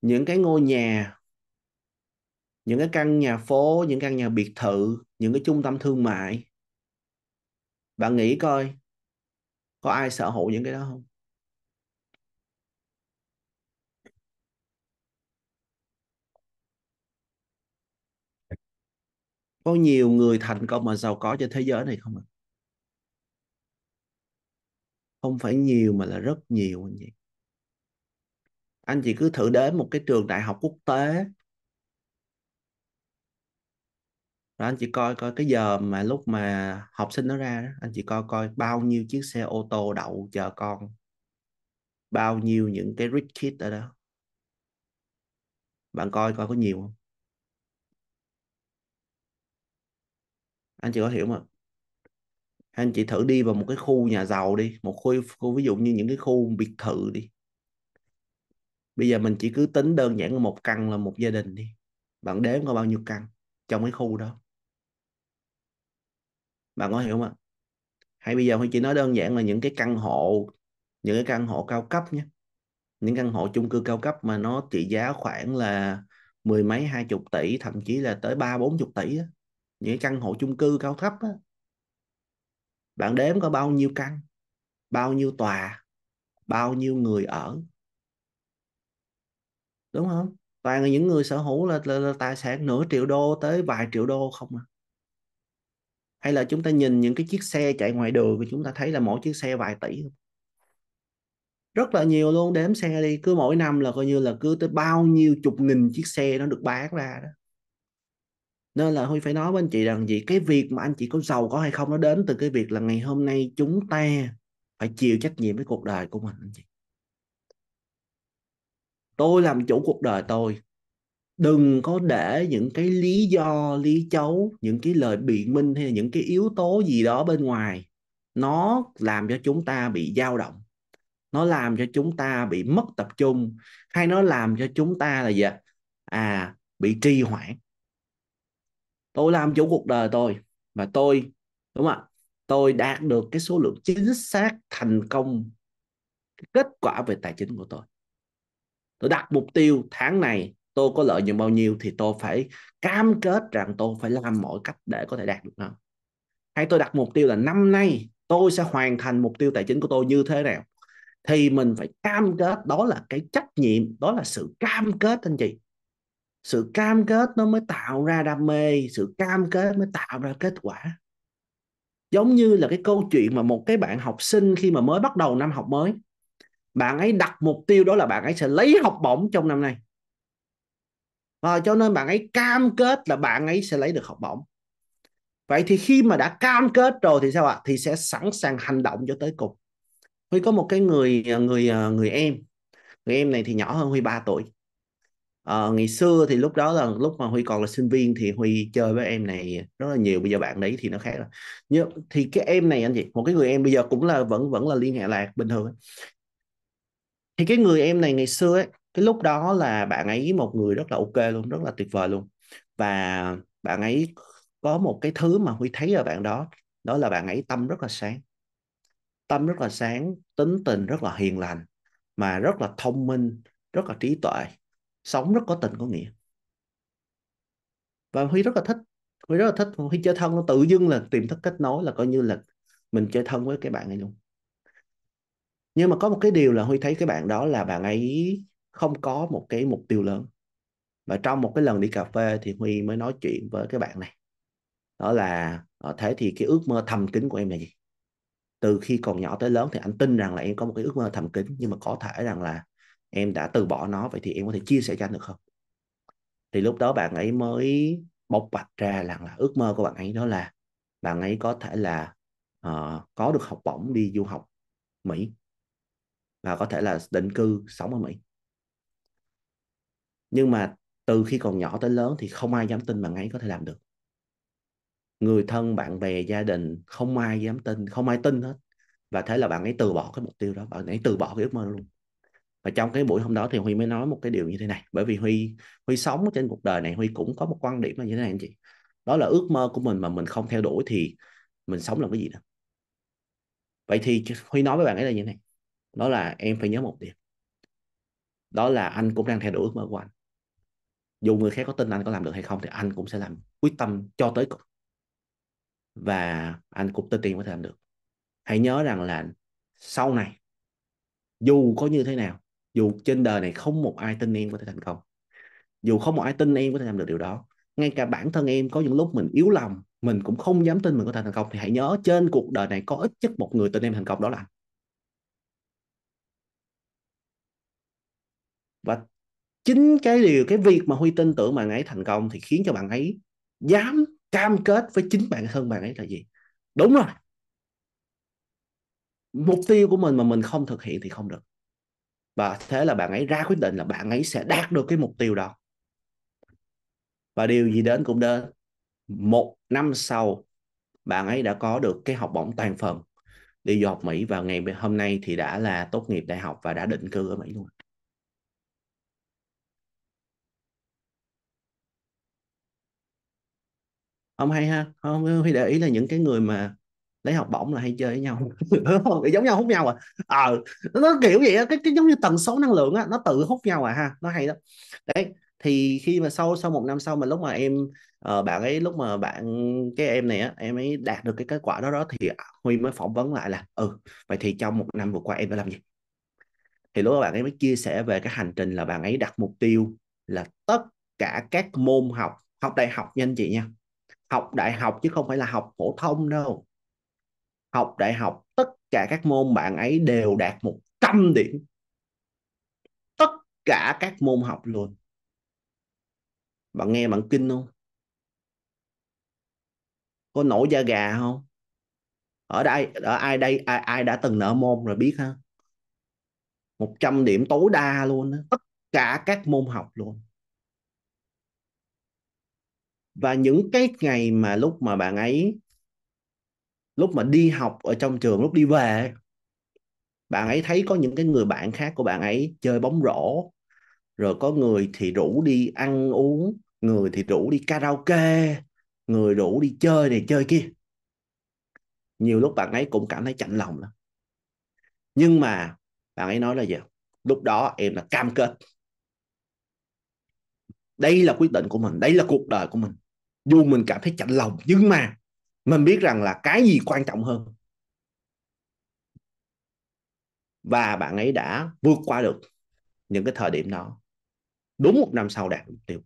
những cái ngôi nhà những cái căn nhà phố những căn nhà biệt thự những cái trung tâm thương mại bạn nghĩ coi có ai sở hữu những cái đó không có nhiều người thành công và giàu có trên thế giới này không ạ không phải nhiều mà là rất nhiều anh chị anh chị cứ thử đến một cái trường đại học quốc tế rồi anh chị coi coi cái giờ mà lúc mà học sinh nó ra đó anh chị coi coi bao nhiêu chiếc xe ô tô đậu chờ con bao nhiêu những cái rich kid ở đó bạn coi coi có nhiều không anh chị có hiểu không anh chị thử đi vào một cái khu nhà giàu đi một khu, khu ví dụ như những cái khu biệt thự đi bây giờ mình chỉ cứ tính đơn giản một căn là một gia đình đi bạn đếm có bao nhiêu căn trong cái khu đó bạn có hiểu không ạ hay bây giờ huy chỉ nói đơn giản là những cái căn hộ những cái căn hộ cao cấp nhé những căn hộ chung cư cao cấp mà nó trị giá khoảng là mười mấy hai chục tỷ thậm chí là tới ba bốn chục tỷ đó. những cái căn hộ chung cư cao cấp đó. bạn đếm có bao nhiêu căn bao nhiêu tòa bao nhiêu người ở đúng không toàn là những người sở hữu là, là, là tài sản nửa triệu đô tới vài triệu đô không à hay là chúng ta nhìn những cái chiếc xe chạy ngoài đường thì chúng ta thấy là mỗi chiếc xe vài tỷ rất là nhiều luôn đếm xe đi cứ mỗi năm là coi như là cứ tới bao nhiêu chục nghìn chiếc xe nó được bán ra đó nên là huy phải nói với anh chị rằng gì cái việc mà anh chị có giàu có hay không nó đến từ cái việc là ngày hôm nay chúng ta phải chịu trách nhiệm với cuộc đời của mình anh chị tôi làm chủ cuộc đời tôi đừng có để những cái lý do lý chấu những cái lời biện minh hay những cái yếu tố gì đó bên ngoài nó làm cho chúng ta bị dao động nó làm cho chúng ta bị mất tập trung hay nó làm cho chúng ta là gì à bị trì hoãn tôi làm chủ cuộc đời tôi và tôi đúng không ạ tôi đạt được cái số lượng chính xác thành công kết quả về tài chính của tôi tôi đặt mục tiêu tháng này tôi có lợi nhuận bao nhiêu thì tôi phải cam kết rằng tôi phải làm mọi cách để có thể đạt được nó hay tôi đặt mục tiêu là năm nay tôi sẽ hoàn thành mục tiêu tài chính của tôi như thế nào thì mình phải cam kết đó là cái trách nhiệm đó là sự cam kết anh chị sự cam kết nó mới tạo ra đam mê sự cam kết mới tạo ra kết quả giống như là cái câu chuyện mà một cái bạn học sinh khi mà mới bắt đầu năm học mới bạn ấy đặt mục tiêu đó là bạn ấy sẽ lấy học bổng trong năm nay à, cho nên bạn ấy cam kết là bạn ấy sẽ lấy được học bổng vậy thì khi mà đã cam kết rồi thì sao ạ à? thì sẽ sẵn sàng hành động cho tới cùng huy có một cái người ờ, người ờ, người em người em này thì nhỏ hơn huy 3 tuổi à, ngày xưa thì lúc đó là lúc mà huy còn là sinh viên thì huy chơi với em này rất là nhiều bây giờ bạn đấy thì nó khác rồi nhưng thì cái em này anh chị một cái người em bây giờ cũng là vẫn vẫn là liên hệ lạc bình thường thì cái người em này ngày xưa ấy cái lúc đó là bạn ấy một người rất là ok luôn rất là tuyệt vời luôn và bạn ấy có một cái thứ mà huy thấy ở bạn đó đó là bạn ấy tâm rất là sáng tâm rất là sáng tính tình rất là hiền lành mà rất là thông minh rất là trí tuệ sống rất có tình có nghĩa và huy rất là thích huy rất là thích huy chơi thân nó tự dưng là tìm thức kết nối là coi như là mình chơi thân với cái bạn ấy luôn nhưng mà có một cái điều là huy thấy cái bạn đó là bạn ấy không có một cái mục tiêu lớn và trong một cái lần đi cà phê thì Huy mới nói chuyện với cái bạn này đó là ờ, thế thì cái ước mơ thầm kín của em là gì từ khi còn nhỏ tới lớn thì anh tin rằng là em có một cái ước mơ thầm kín nhưng mà có thể rằng là em đã từ bỏ nó vậy thì em có thể chia sẻ cho anh được không thì lúc đó bạn ấy mới bộc bạch ra rằng là ước mơ của bạn ấy đó là bạn ấy có thể là uh, có được học bổng đi du học Mỹ và có thể là định cư sống ở Mỹ nhưng mà từ khi còn nhỏ tới lớn thì không ai dám tin bạn ấy có thể làm được người thân bạn bè gia đình không ai dám tin không ai tin hết và thế là bạn ấy từ bỏ cái mục tiêu đó bạn ấy từ bỏ cái ước mơ luôn và trong cái buổi hôm đó thì huy mới nói một cái điều như thế này bởi vì huy huy sống trên cuộc đời này huy cũng có một quan điểm là như thế này anh chị đó là ước mơ của mình mà mình không theo đuổi thì mình sống làm cái gì đâu vậy thì huy nói với bạn ấy là như thế này đó là em phải nhớ một điều đó là anh cũng đang theo đuổi ước mơ của anh dù người khác có tin anh có làm được hay không thì anh cũng sẽ làm quyết tâm cho tới cùng và anh cũng tự tin có thể làm được hãy nhớ rằng là sau này dù có như thế nào dù trên đời này không một ai tin em có thể thành công dù không một ai tin em có thể làm được điều đó ngay cả bản thân em có những lúc mình yếu lòng mình cũng không dám tin mình có thể thành công thì hãy nhớ trên cuộc đời này có ít nhất một người tin em thành công đó là anh và chính cái điều cái việc mà huy tin tưởng bạn ấy thành công thì khiến cho bạn ấy dám cam kết với chính bản thân bạn ấy là gì đúng rồi mục tiêu của mình mà mình không thực hiện thì không được và thế là bạn ấy ra quyết định là bạn ấy sẽ đạt được cái mục tiêu đó và điều gì đến cũng đến một năm sau bạn ấy đã có được cái học bổng toàn phần đi du học Mỹ và ngày hôm nay thì đã là tốt nghiệp đại học và đã định cư ở Mỹ luôn không hay ha ông hay để ý là những cái người mà lấy học bổng là hay chơi với nhau giống nhau hút nhau à ờ à, nó kiểu vậy á cái, cái giống như tần số năng lượng á nó tự hút nhau à ha nó hay đó đấy thì khi mà sau sau một năm sau mà lúc mà em uh, bạn ấy lúc mà bạn cái em này á em ấy đạt được cái kết quả đó đó thì Huy mới phỏng vấn lại là ừ vậy thì trong một năm vừa qua em đã làm gì thì lúc đó bạn ấy mới chia sẻ về cái hành trình là bạn ấy đặt mục tiêu là tất cả các môn học học đại học nha anh chị nha học đại học chứ không phải là học phổ thông đâu học đại học tất cả các môn bạn ấy đều đạt 100 điểm tất cả các môn học luôn bạn nghe bạn kinh không có nổi da gà không ở đây ở ai đây ai, ai đã từng nợ môn rồi biết ha 100 điểm tối đa luôn đó. tất cả các môn học luôn và những cái ngày mà lúc mà bạn ấy lúc mà đi học ở trong trường lúc đi về bạn ấy thấy có những cái người bạn khác của bạn ấy chơi bóng rổ rồi có người thì rủ đi ăn uống người thì rủ đi karaoke người rủ đi chơi này chơi kia nhiều lúc bạn ấy cũng cảm thấy chạnh lòng lắm nhưng mà bạn ấy nói là gì lúc đó em là cam kết đây là quyết định của mình đây là cuộc đời của mình dù mình cảm thấy chạnh lòng nhưng mà mình biết rằng là cái gì quan trọng hơn và bạn ấy đã vượt qua được những cái thời điểm đó đúng một năm sau đạt mục tiêu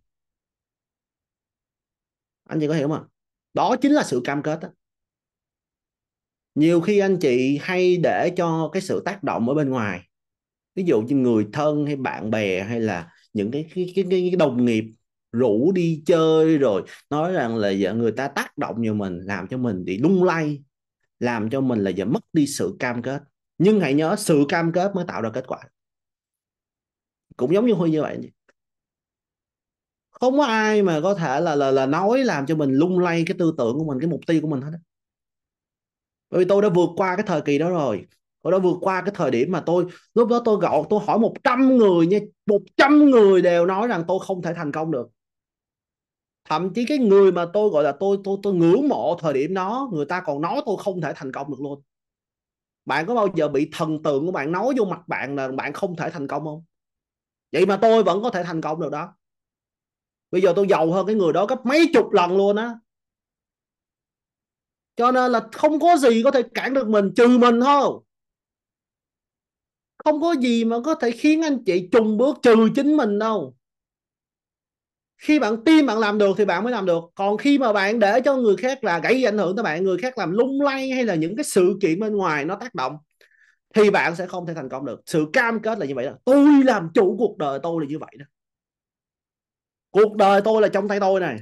anh chị có hiểu không đó chính là sự cam kết đó. nhiều khi anh chị hay để cho cái sự tác động ở bên ngoài ví dụ như người thân hay bạn bè hay là những cái cái cái, cái, cái đồng nghiệp rủ đi chơi rồi nói rằng là dạ, người ta tác động như mình làm cho mình bị lung lay làm cho mình là dạ, mất đi sự cam kết nhưng hãy nhớ sự cam kết mới tạo ra kết quả cũng giống như huy như vậy không có ai mà có thể là là là nói làm cho mình lung lay cái tư tưởng của mình cái mục tiêu của mình hết bởi vì tôi đã vượt qua cái thời kỳ đó rồi tôi đã vượt qua cái thời điểm mà tôi lúc đó tôi gọi tôi hỏi 100 người nha 100 người đều nói rằng tôi không thể thành công được thậm chí cái người mà tôi gọi là tôi tôi tôi ngưỡng mộ thời điểm đó người ta còn nói tôi không thể thành công được luôn bạn có bao giờ bị thần tượng của bạn nói vô mặt bạn là bạn không thể thành công không vậy mà tôi vẫn có thể thành công được đó bây giờ tôi giàu hơn cái người đó gấp mấy chục lần luôn á cho nên là không có gì có thể cản được mình trừ mình thôi không có gì mà có thể khiến anh chị trùng bước trừ chính mình đâu khi bạn tin bạn làm được thì bạn mới làm được còn khi mà bạn để cho người khác là gây ảnh hưởng tới bạn người khác làm lung lay hay là những cái sự kiện bên ngoài nó tác động thì bạn sẽ không thể thành công được sự cam kết là như vậy đó tôi làm chủ cuộc đời tôi là như vậy đó cuộc đời tôi là trong tay tôi này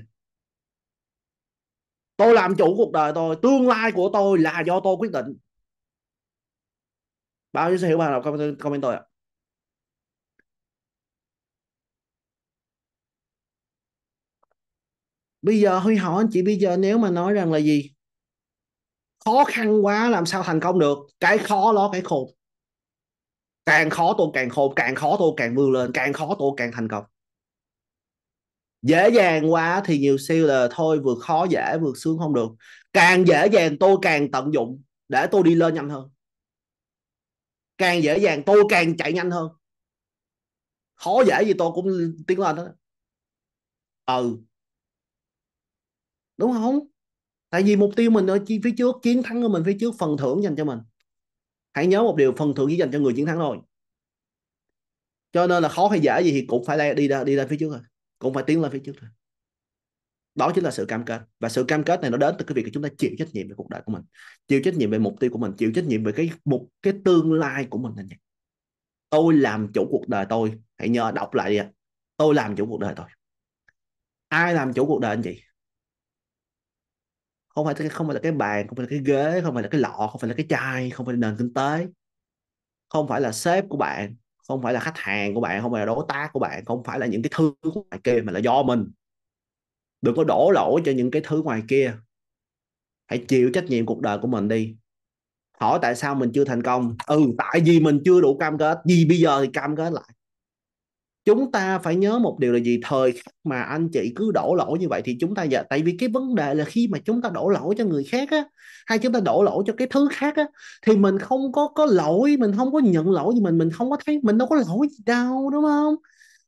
tôi làm chủ cuộc đời tôi tương lai của tôi là do tôi quyết định bao nhiêu sẽ hiểu bạn nào comment, comment tôi ạ à? bây giờ huy hỏi anh chị bây giờ nếu mà nói rằng là gì khó khăn quá làm sao thành công được cái khó đó cái khổ càng khó tôi càng khổ càng khó tôi càng vươn lên càng khó tôi càng thành công dễ dàng quá thì nhiều siêu là thôi vượt khó dễ vượt sướng không được càng dễ dàng tôi càng tận dụng để tôi đi lên nhanh hơn càng dễ dàng tôi càng chạy nhanh hơn khó dễ gì tôi cũng tiến lên đó ừ đúng không tại vì mục tiêu mình ở phía trước chiến thắng của mình phía trước phần thưởng dành cho mình hãy nhớ một điều phần thưởng chỉ dành cho người chiến thắng thôi cho nên là khó hay dễ gì thì cũng phải đi ra đi ra phía trước thôi cũng phải tiến lên phía trước thôi đó chính là sự cam kết và sự cam kết này nó đến từ cái việc chúng ta chịu trách nhiệm về cuộc đời của mình chịu trách nhiệm về mục tiêu của mình chịu trách nhiệm về cái một cái tương lai của mình anh chị tôi làm chủ cuộc đời tôi hãy nhớ đọc lại đi tôi làm chủ cuộc đời tôi ai làm chủ cuộc đời anh chị không phải cái không phải là cái bàn không phải là cái ghế không phải là cái lọ không phải là cái chai không phải là nền kinh tế không phải là sếp của bạn không phải là khách hàng của bạn không phải là đối tác của bạn không phải là những cái thứ ngoài kia mà là do mình đừng có đổ lỗi cho những cái thứ ngoài kia hãy chịu trách nhiệm cuộc đời của mình đi hỏi tại sao mình chưa thành công ừ tại vì mình chưa đủ cam kết vì bây giờ thì cam kết lại chúng ta phải nhớ một điều là gì thời mà anh chị cứ đổ lỗi như vậy thì chúng ta giờ dạ, tại vì cái vấn đề là khi mà chúng ta đổ lỗi cho người khác á hay chúng ta đổ lỗi cho cái thứ khác á thì mình không có có lỗi mình không có nhận lỗi gì mình mình không có thấy mình đâu có lỗi gì đâu đúng không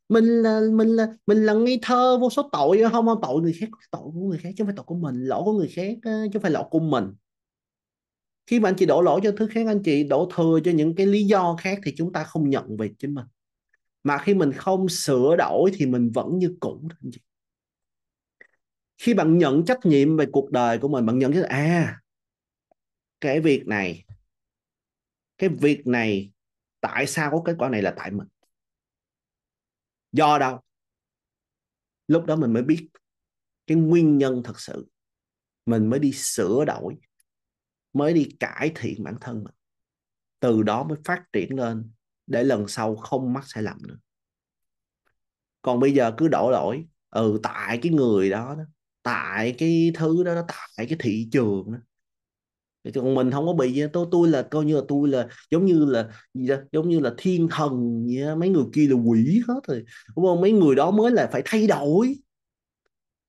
mình là mình là mình là ngây thơ vô số tội không không tội người khác tội của người khác chứ không phải tội của mình lỗi của người khác chứ không phải lỗi của mình khi mà anh chị đổ lỗi cho thứ khác anh chị đổ thừa cho những cái lý do khác thì chúng ta không nhận về chính mình mà khi mình không sửa đổi thì mình vẫn như cũ anh chị khi bạn nhận trách nhiệm về cuộc đời của mình bạn nhận cái à cái việc này cái việc này tại sao có kết quả này là tại mình do đâu lúc đó mình mới biết cái nguyên nhân thật sự mình mới đi sửa đổi mới đi cải thiện bản thân mình từ đó mới phát triển lên để lần sau không mắc sai lầm nữa còn bây giờ cứ đổ lỗi ừ tại cái người đó, đó tại cái thứ đó tại cái thị trường đó còn mình không có bị tôi tôi là coi như là tôi là giống như là gì đó, giống như là thiên thần gì đó. mấy người kia là quỷ hết rồi đúng không mấy người đó mới là phải thay đổi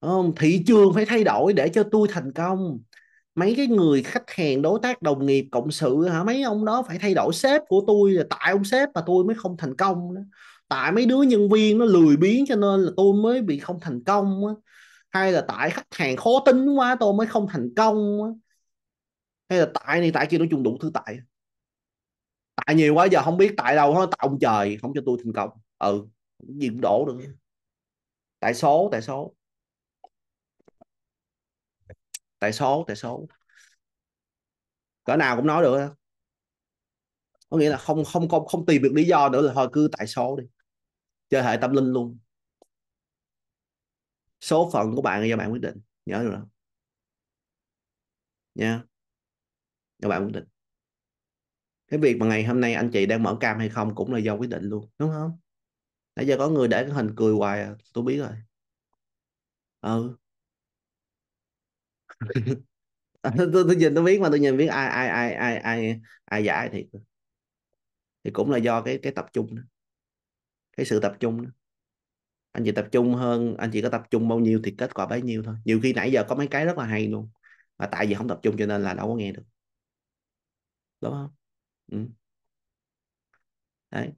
đúng không thị trường phải thay đổi để cho tôi thành công mấy cái người khách hàng đối tác đồng nghiệp cộng sự hả mấy ông đó phải thay đổi sếp của tôi là tại ông sếp mà tôi mới không thành công đó. tại mấy đứa nhân viên nó lười biếng cho nên là tôi mới bị không thành công đó. hay là tại khách hàng khó tính quá tôi mới không thành công đó. hay là tại này tại kia nói chung đủ thứ tại tại nhiều quá giờ không biết tại đâu hết tại ông trời không cho tôi thành công ừ gì cũng đổ được tại số tại số tại số tại số cỡ nào cũng nói được có nghĩa là không không không không tìm được lý do nữa là thôi cứ tại số đi chơi hệ tâm linh luôn số phận của bạn là do bạn quyết định nhớ được không nha do bạn quyết định cái việc mà ngày hôm nay anh chị đang mở cam hay không cũng là do quyết định luôn đúng không nãy giờ có người để cái hình cười hoài à tôi biết rồi ừ tôi, tôi nhìn tôi biết mà tôi nhìn biết ai ai ai ai ai ai giải thì thì cũng là do cái cái tập trung đó. cái sự tập trung đó. anh chị tập trung hơn anh chị có tập trung bao nhiêu thì kết quả bấy nhiêu thôi nhiều khi nãy giờ có mấy cái rất là hay luôn mà tại vì không tập trung cho nên là đâu có nghe được đúng không ừ. đấy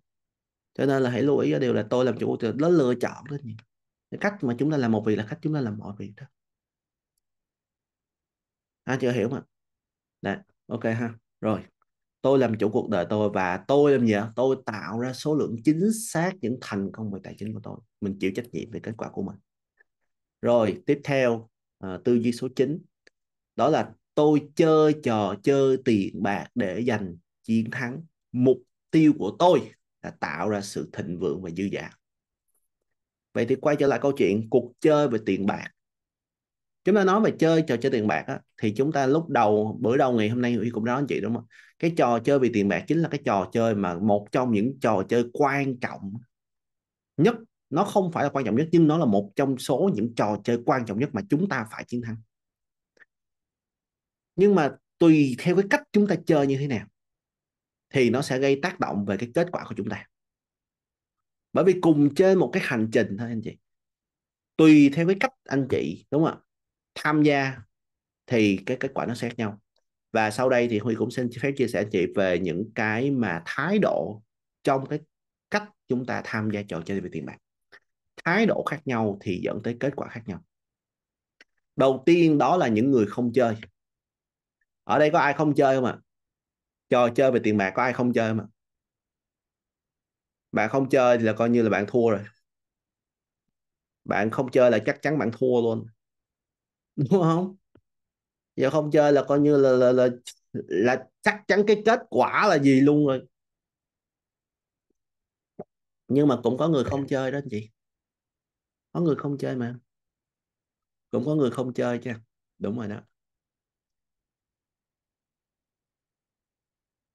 cho nên là hãy lưu ý ở điều là tôi làm chủ đó lựa chọn đó nhỉ cách mà chúng ta làm một việc là cách chúng ta làm mọi việc đó anh chưa hiểu mà đấy ok ha rồi tôi làm chủ cuộc đời tôi và tôi làm gì tôi tạo ra số lượng chính xác những thành công về tài chính của tôi mình chịu trách nhiệm về kết quả của mình rồi tiếp theo à, tư duy số 9 đó là tôi chơi trò chơi tiền bạc để giành chiến thắng mục tiêu của tôi là tạo ra sự thịnh vượng và dư giả vậy thì quay trở lại câu chuyện cuộc chơi về tiền bạc chúng ta nói về chơi trò chơi tiền bạc á, thì chúng ta lúc đầu bữa đầu ngày hôm nay Huy cũng nói anh chị đúng không cái trò chơi về tiền bạc chính là cái trò chơi mà một trong những trò chơi quan trọng nhất nó không phải là quan trọng nhất nhưng nó là một trong số những trò chơi quan trọng nhất mà chúng ta phải chiến thắng nhưng mà tùy theo cái cách chúng ta chơi như thế nào thì nó sẽ gây tác động về cái kết quả của chúng ta bởi vì cùng trên một cái hành trình thôi anh chị tùy theo cái cách anh chị đúng không ạ tham gia thì cái kết quả nó khác nhau và sau đây thì huy cũng xin phép chia sẻ chị về những cái mà thái độ trong cái cách chúng ta tham gia trò chơi về tiền bạc thái độ khác nhau thì dẫn tới kết quả khác nhau đầu tiên đó là những người không chơi ở đây có ai không chơi không ạ trò chơi về tiền bạc có ai không chơi không ạ bạn không chơi thì là coi như là bạn thua rồi bạn không chơi là chắc chắn bạn thua luôn đúng không giờ không chơi là coi như là là là, là chắc chắn cái kết quả là gì luôn rồi nhưng mà cũng có người không chơi đó anh chị có người không chơi mà cũng có người không chơi chứ đúng rồi đó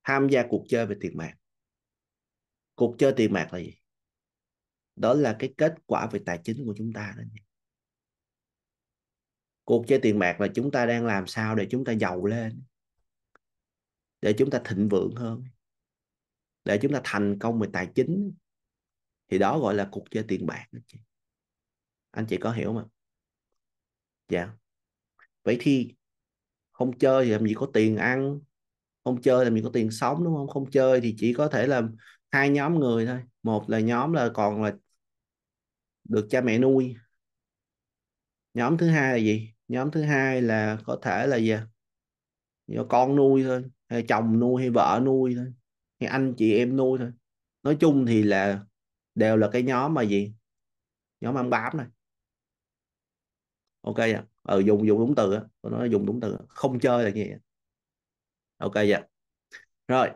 tham gia cuộc chơi về tiền bạc cuộc chơi tiền bạc là gì đó là cái kết quả về tài chính của chúng ta đó anh chị cuộc chơi tiền bạc là chúng ta đang làm sao để chúng ta giàu lên để chúng ta thịnh vượng hơn để chúng ta thành công về tài chính thì đó gọi là cuộc chơi tiền bạc anh chị anh chị có hiểu mà dạ vậy thì không chơi thì làm gì có tiền ăn không chơi làm gì có tiền sống đúng không không chơi thì chỉ có thể là hai nhóm người thôi một là nhóm là còn là được cha mẹ nuôi nhóm thứ hai là gì nhóm thứ hai là có thể là gì à? do con nuôi thôi hay chồng nuôi hay vợ nuôi thôi hay anh chị em nuôi thôi nói chung thì là đều là cái nhóm mà gì nhóm ăn bám này ok ạ ừ, dùng dùng đúng từ á tôi nói dùng đúng từ không chơi là gì ok dạ rồi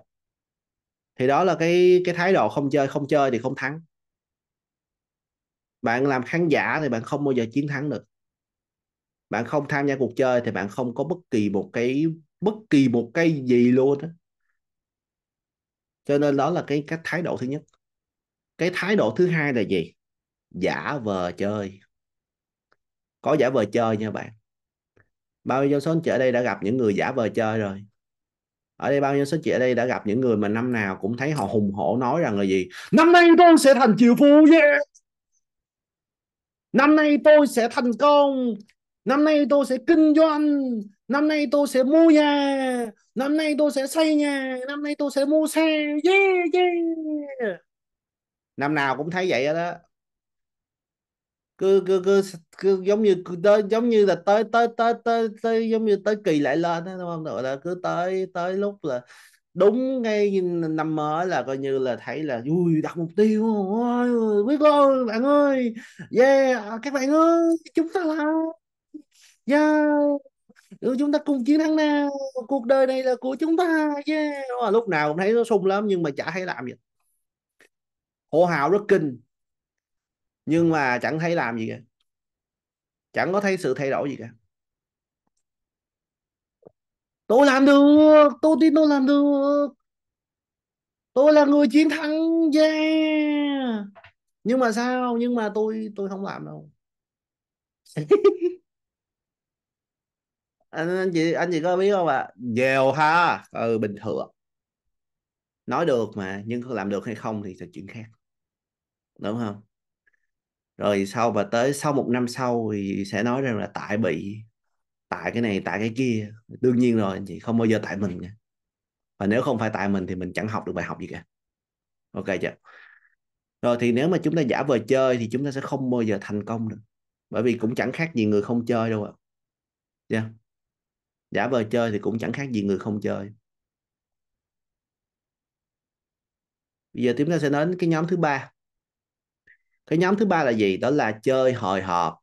thì đó là cái cái thái độ không chơi không chơi thì không thắng bạn làm khán giả thì bạn không bao giờ chiến thắng được bạn không tham gia cuộc chơi thì bạn không có bất kỳ một cái bất kỳ một cái gì luôn đó. cho nên đó là cái cách thái độ thứ nhất cái thái độ thứ hai là gì giả vờ chơi có giả vờ chơi nha bạn bao nhiêu số anh chị ở đây đã gặp những người giả vờ chơi rồi ở đây bao nhiêu số chị ở đây đã gặp những người mà năm nào cũng thấy họ hùng hổ nói rằng là gì năm nay tôi sẽ thành triệu phú yeah năm nay tôi sẽ thành công năm nay tôi sẽ kinh doanh năm nay tôi sẽ mua nhà năm nay tôi sẽ xây nhà năm nay tôi sẽ mua xe yeah yeah năm nào cũng thấy vậy đó cứ cứ cứ, cứ giống như tới giống như là tới tới tới tới tới giống như tới kỳ lại lên đó, đúng không gọi là cứ tới tới lúc là đúng ngay năm mới là coi như là thấy là vui đặt mục tiêu ôi, biết luôn bạn ơi yeah các bạn ơi chúng ta là yeah dạ, ừ, chúng ta cùng chiến thắng nào cuộc đời này là của chúng ta yeah lúc nào cũng thấy nó sung lắm nhưng mà chả thấy làm gì hô hào rất kinh nhưng mà chẳng thấy làm gì cả chẳng có thấy sự thay đổi gì cả tôi làm được tôi tin tôi làm được tôi là người chiến thắng yeah nhưng mà sao nhưng mà tôi tôi không làm đâu anh, anh chị anh chị có biết không ạ à? dèo ha ừ bình thường nói được mà nhưng có làm được hay không thì là chuyện khác đúng không rồi sau và tới sau một năm sau thì sẽ nói rằng là tại bị tại cái này tại cái kia đương nhiên rồi anh chị không bao giờ tại mình cả. và nếu không phải tại mình thì mình chẳng học được bài học gì cả ok chưa rồi thì nếu mà chúng ta giả vờ chơi thì chúng ta sẽ không bao giờ thành công được bởi vì cũng chẳng khác gì người không chơi đâu ạ à. Dạ. yeah giả vờ chơi thì cũng chẳng khác gì người không chơi bây giờ chúng ta sẽ đến cái nhóm thứ ba cái nhóm thứ ba là gì đó là chơi hồi hộp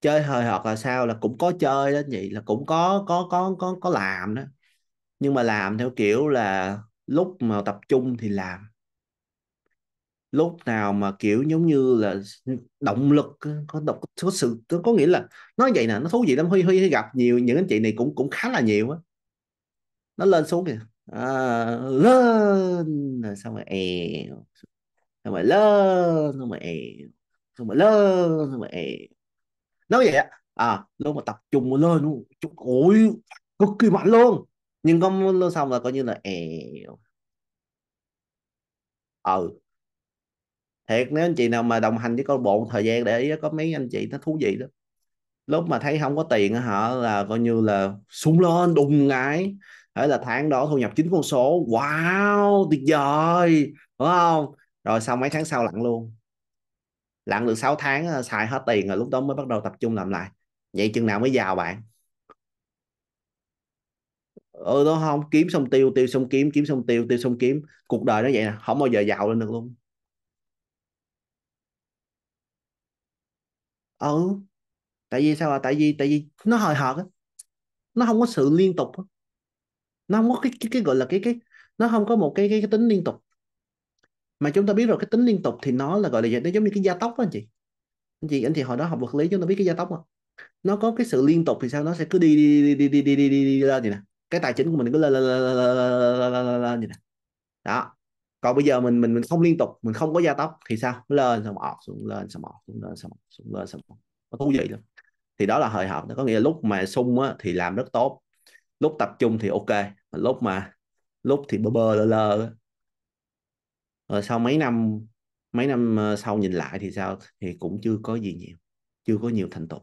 chơi hồi hộp là sao là cũng có chơi đó vậy là cũng có có có có có làm đó nhưng mà làm theo kiểu là lúc mà tập trung thì làm lúc nào mà kiểu giống như là động lực có động có sự có có nghĩa là nói vậy nè nó thú vị lắm huy huy gặp nhiều những anh chị này cũng cũng khá là nhiều á nó lên xuống kìa à, lên rồi xong rồi èo xong rồi lên xong rồi èo xong rồi lên xong rồi èo nói vậy á à lúc mà tập trung mà lên chút ủi cực kỳ mạnh luôn nhưng con lên xong là coi như là èo à ừ thiệt nếu anh chị nào mà đồng hành với câu lạc bộ thời gian để ý có mấy anh chị nó thú vị đó lúc mà thấy không có tiền họ là coi như là súng lên đùng ngái thế là tháng đó thu nhập chín con số wow tuyệt vời đúng không rồi sau mấy tháng sau lặn luôn lặn được 6 tháng xài hết tiền rồi lúc đó mới bắt đầu tập trung làm lại vậy chừng nào mới giàu bạn ừ đó không kiếm xong tiêu tiêu xong kiếm kiếm xong tiêu tiêu xong kiếm cuộc đời nó vậy nè không bao giờ giàu lên được luôn ừ tại vì sao à tại vì tại vì nó hời hợt á nó không có sự liên tục á nó không có cái, cái cái gọi là cái cái nó không có một cái cái, cái tính liên tục mà chúng ta biết rồi cái tính liên tục thì nó là gọi là gì nó giống như cái gia tốc đó anh chị anh chị anh chị hồi đó học vật lý chúng ta biết cái gia tốc không nó có cái sự liên tục thì sao nó sẽ cứ đi đi đi đi đi đi đi, đi lên vậy nè cái tài chính của mình cứ lên lên lên lên lên lên lên vậy nè đó còn bây giờ mình mình mình không liên tục mình không có gia tốc thì sao lên xong ọt xuống lên xong ọt xuống lên xong ọt xuống lên xong ọt nó thú vị lắm thì đó là hồi hộp nó có nghĩa là lúc mà sung á, thì làm rất tốt lúc tập trung thì ok mà lúc mà lúc thì bơ bơ lơ lơ rồi sau mấy năm mấy năm ờ, sau nhìn lại thì sao thì cũng chưa có gì nhiều chưa có nhiều thành tựu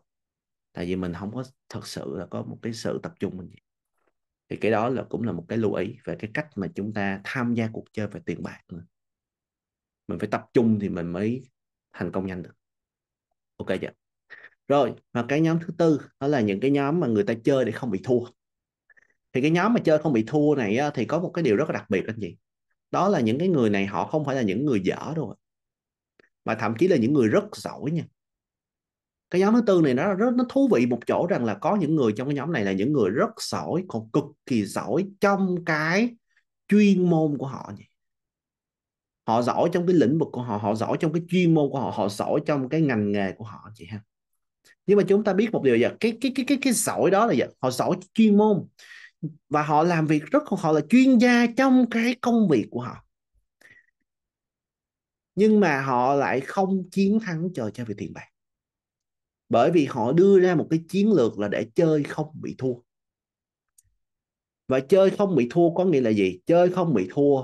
tại vì mình không có thật sự là có một cái sự tập trung mình nhiều thì cái đó là cũng là một cái lưu ý về cái cách mà chúng ta tham gia cuộc chơi về tiền bạc nữa. mình phải tập trung thì mình mới thành công nhanh được ok chưa rồi và cái nhóm thứ tư đó là những cái nhóm mà người ta chơi để không bị thua thì cái nhóm mà chơi không bị thua này á, thì có một cái điều rất là đặc biệt anh chị đó là những cái người này họ không phải là những người dở rồi mà thậm chí là những người rất giỏi nha cái nhóm thứ tư này nó rất nó thú vị một chỗ rằng là có những người trong cái nhóm này là những người rất giỏi còn cực kỳ giỏi trong cái chuyên môn của họ nhỉ? họ giỏi trong cái lĩnh vực của họ họ giỏi trong cái chuyên môn của họ họ giỏi trong cái ngành nghề của họ chị ha nhưng mà chúng ta biết một điều là cái cái cái cái cái giỏi đó là gì? họ giỏi chuyên môn và họ làm việc rất họ là chuyên gia trong cái công việc của họ nhưng mà họ lại không chiến thắng trời cho về tiền bạc bởi vì họ đưa ra một cái chiến lược là để chơi không bị thua và chơi không bị thua có nghĩa là gì chơi không bị thua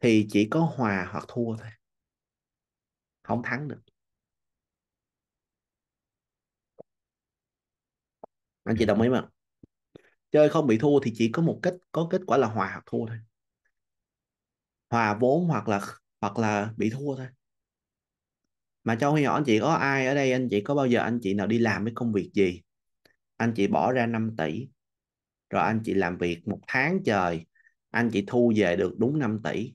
thì chỉ có hòa hoặc thua thôi không thắng được anh chị đồng ý không chơi không bị thua thì chỉ có một kết có kết quả là hòa hoặc thua thôi hòa vốn hoặc là hoặc là bị thua thôi mà cho Huy hỏi anh chị có ai ở đây anh chị có bao giờ anh chị nào đi làm cái công việc gì anh chị bỏ ra 5 tỷ rồi anh chị làm việc một tháng trời anh chị thu về được đúng 5 tỷ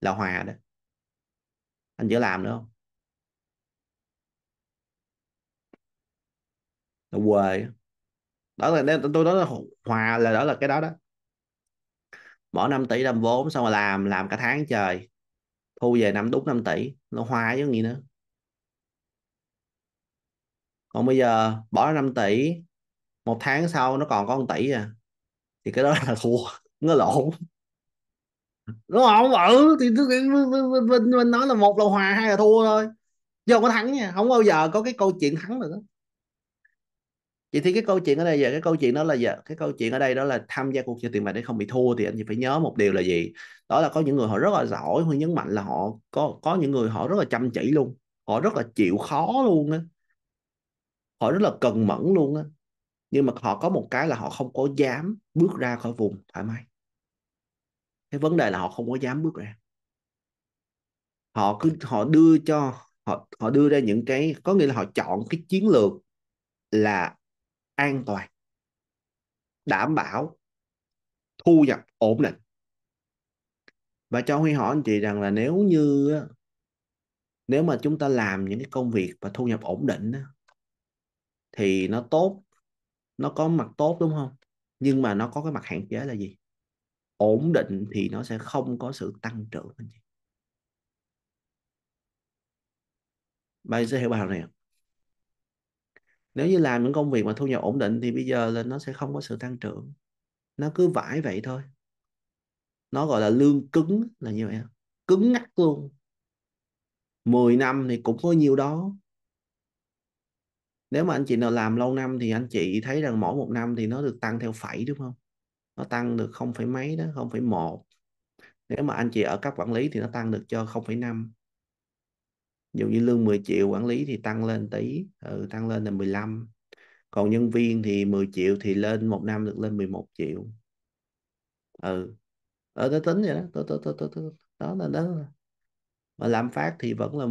là hòa đó anh chị làm nữa không là quê đó là tôi nói là hòa là đó là cái đó đó bỏ 5 tỷ làm vốn xong rồi làm làm cả tháng trời thu về năm đúng 5 tỷ nó hòa chứ gì nữa còn bây giờ bỏ ra 5 tỷ một tháng sau nó còn có 1 tỷ à thì cái đó là thua nó lộn đúng không ừ thì mình, mình nói là một là hòa hai là thua thôi chứ không có thắng nha không bao giờ có cái câu chuyện thắng được vậy thì cái câu chuyện ở đây giờ cái câu chuyện đó là giờ cái câu chuyện ở đây đó là tham gia cuộc chơi tiền bạc để không bị thua thì anh chị phải nhớ một điều là gì đó là có những người họ rất là giỏi huy nhấn mạnh là họ có có những người họ rất là chăm chỉ luôn họ rất là chịu khó luôn á họ rất là cần mẫn luôn á nhưng mà họ có một cái là họ không có dám bước ra khỏi vùng thoải mái cái vấn đề là họ không có dám bước ra họ cứ họ đưa cho họ họ đưa ra những cái có nghĩa là họ chọn cái chiến lược là an toàn đảm bảo thu nhập ổn định và cho huy hỏi anh chị rằng là nếu như nếu mà chúng ta làm những cái công việc và thu nhập ổn định thì nó tốt nó có mặt tốt đúng không nhưng mà nó có cái mặt hạn chế là gì ổn định thì nó sẽ không có sự tăng trưởng anh chị bạn sẽ hiểu bài này không? nếu như làm những công việc mà thu nhập ổn định thì bây giờ là nó sẽ không có sự tăng trưởng nó cứ vãi vậy thôi nó gọi là lương cứng là như vậy cứng ngắc luôn 10 năm thì cũng có nhiều đó nếu mà anh chị nào làm lâu năm thì anh chị thấy rằng mỗi một năm thì nó được tăng theo phẩy đúng không nó tăng được không phải mấy đó không phải một nếu mà anh chị ở cấp quản lý thì nó tăng được cho không 0,5 dụ như lương 10 triệu quản lý thì tăng lên tí ừ, tăng lên là 15 còn nhân viên thì 10 triệu thì lên một năm được lên 11 triệu ừ ở đó tính vậy đó tôi tôi tôi tôi đó, là đó. mà lạm phát thì vẫn là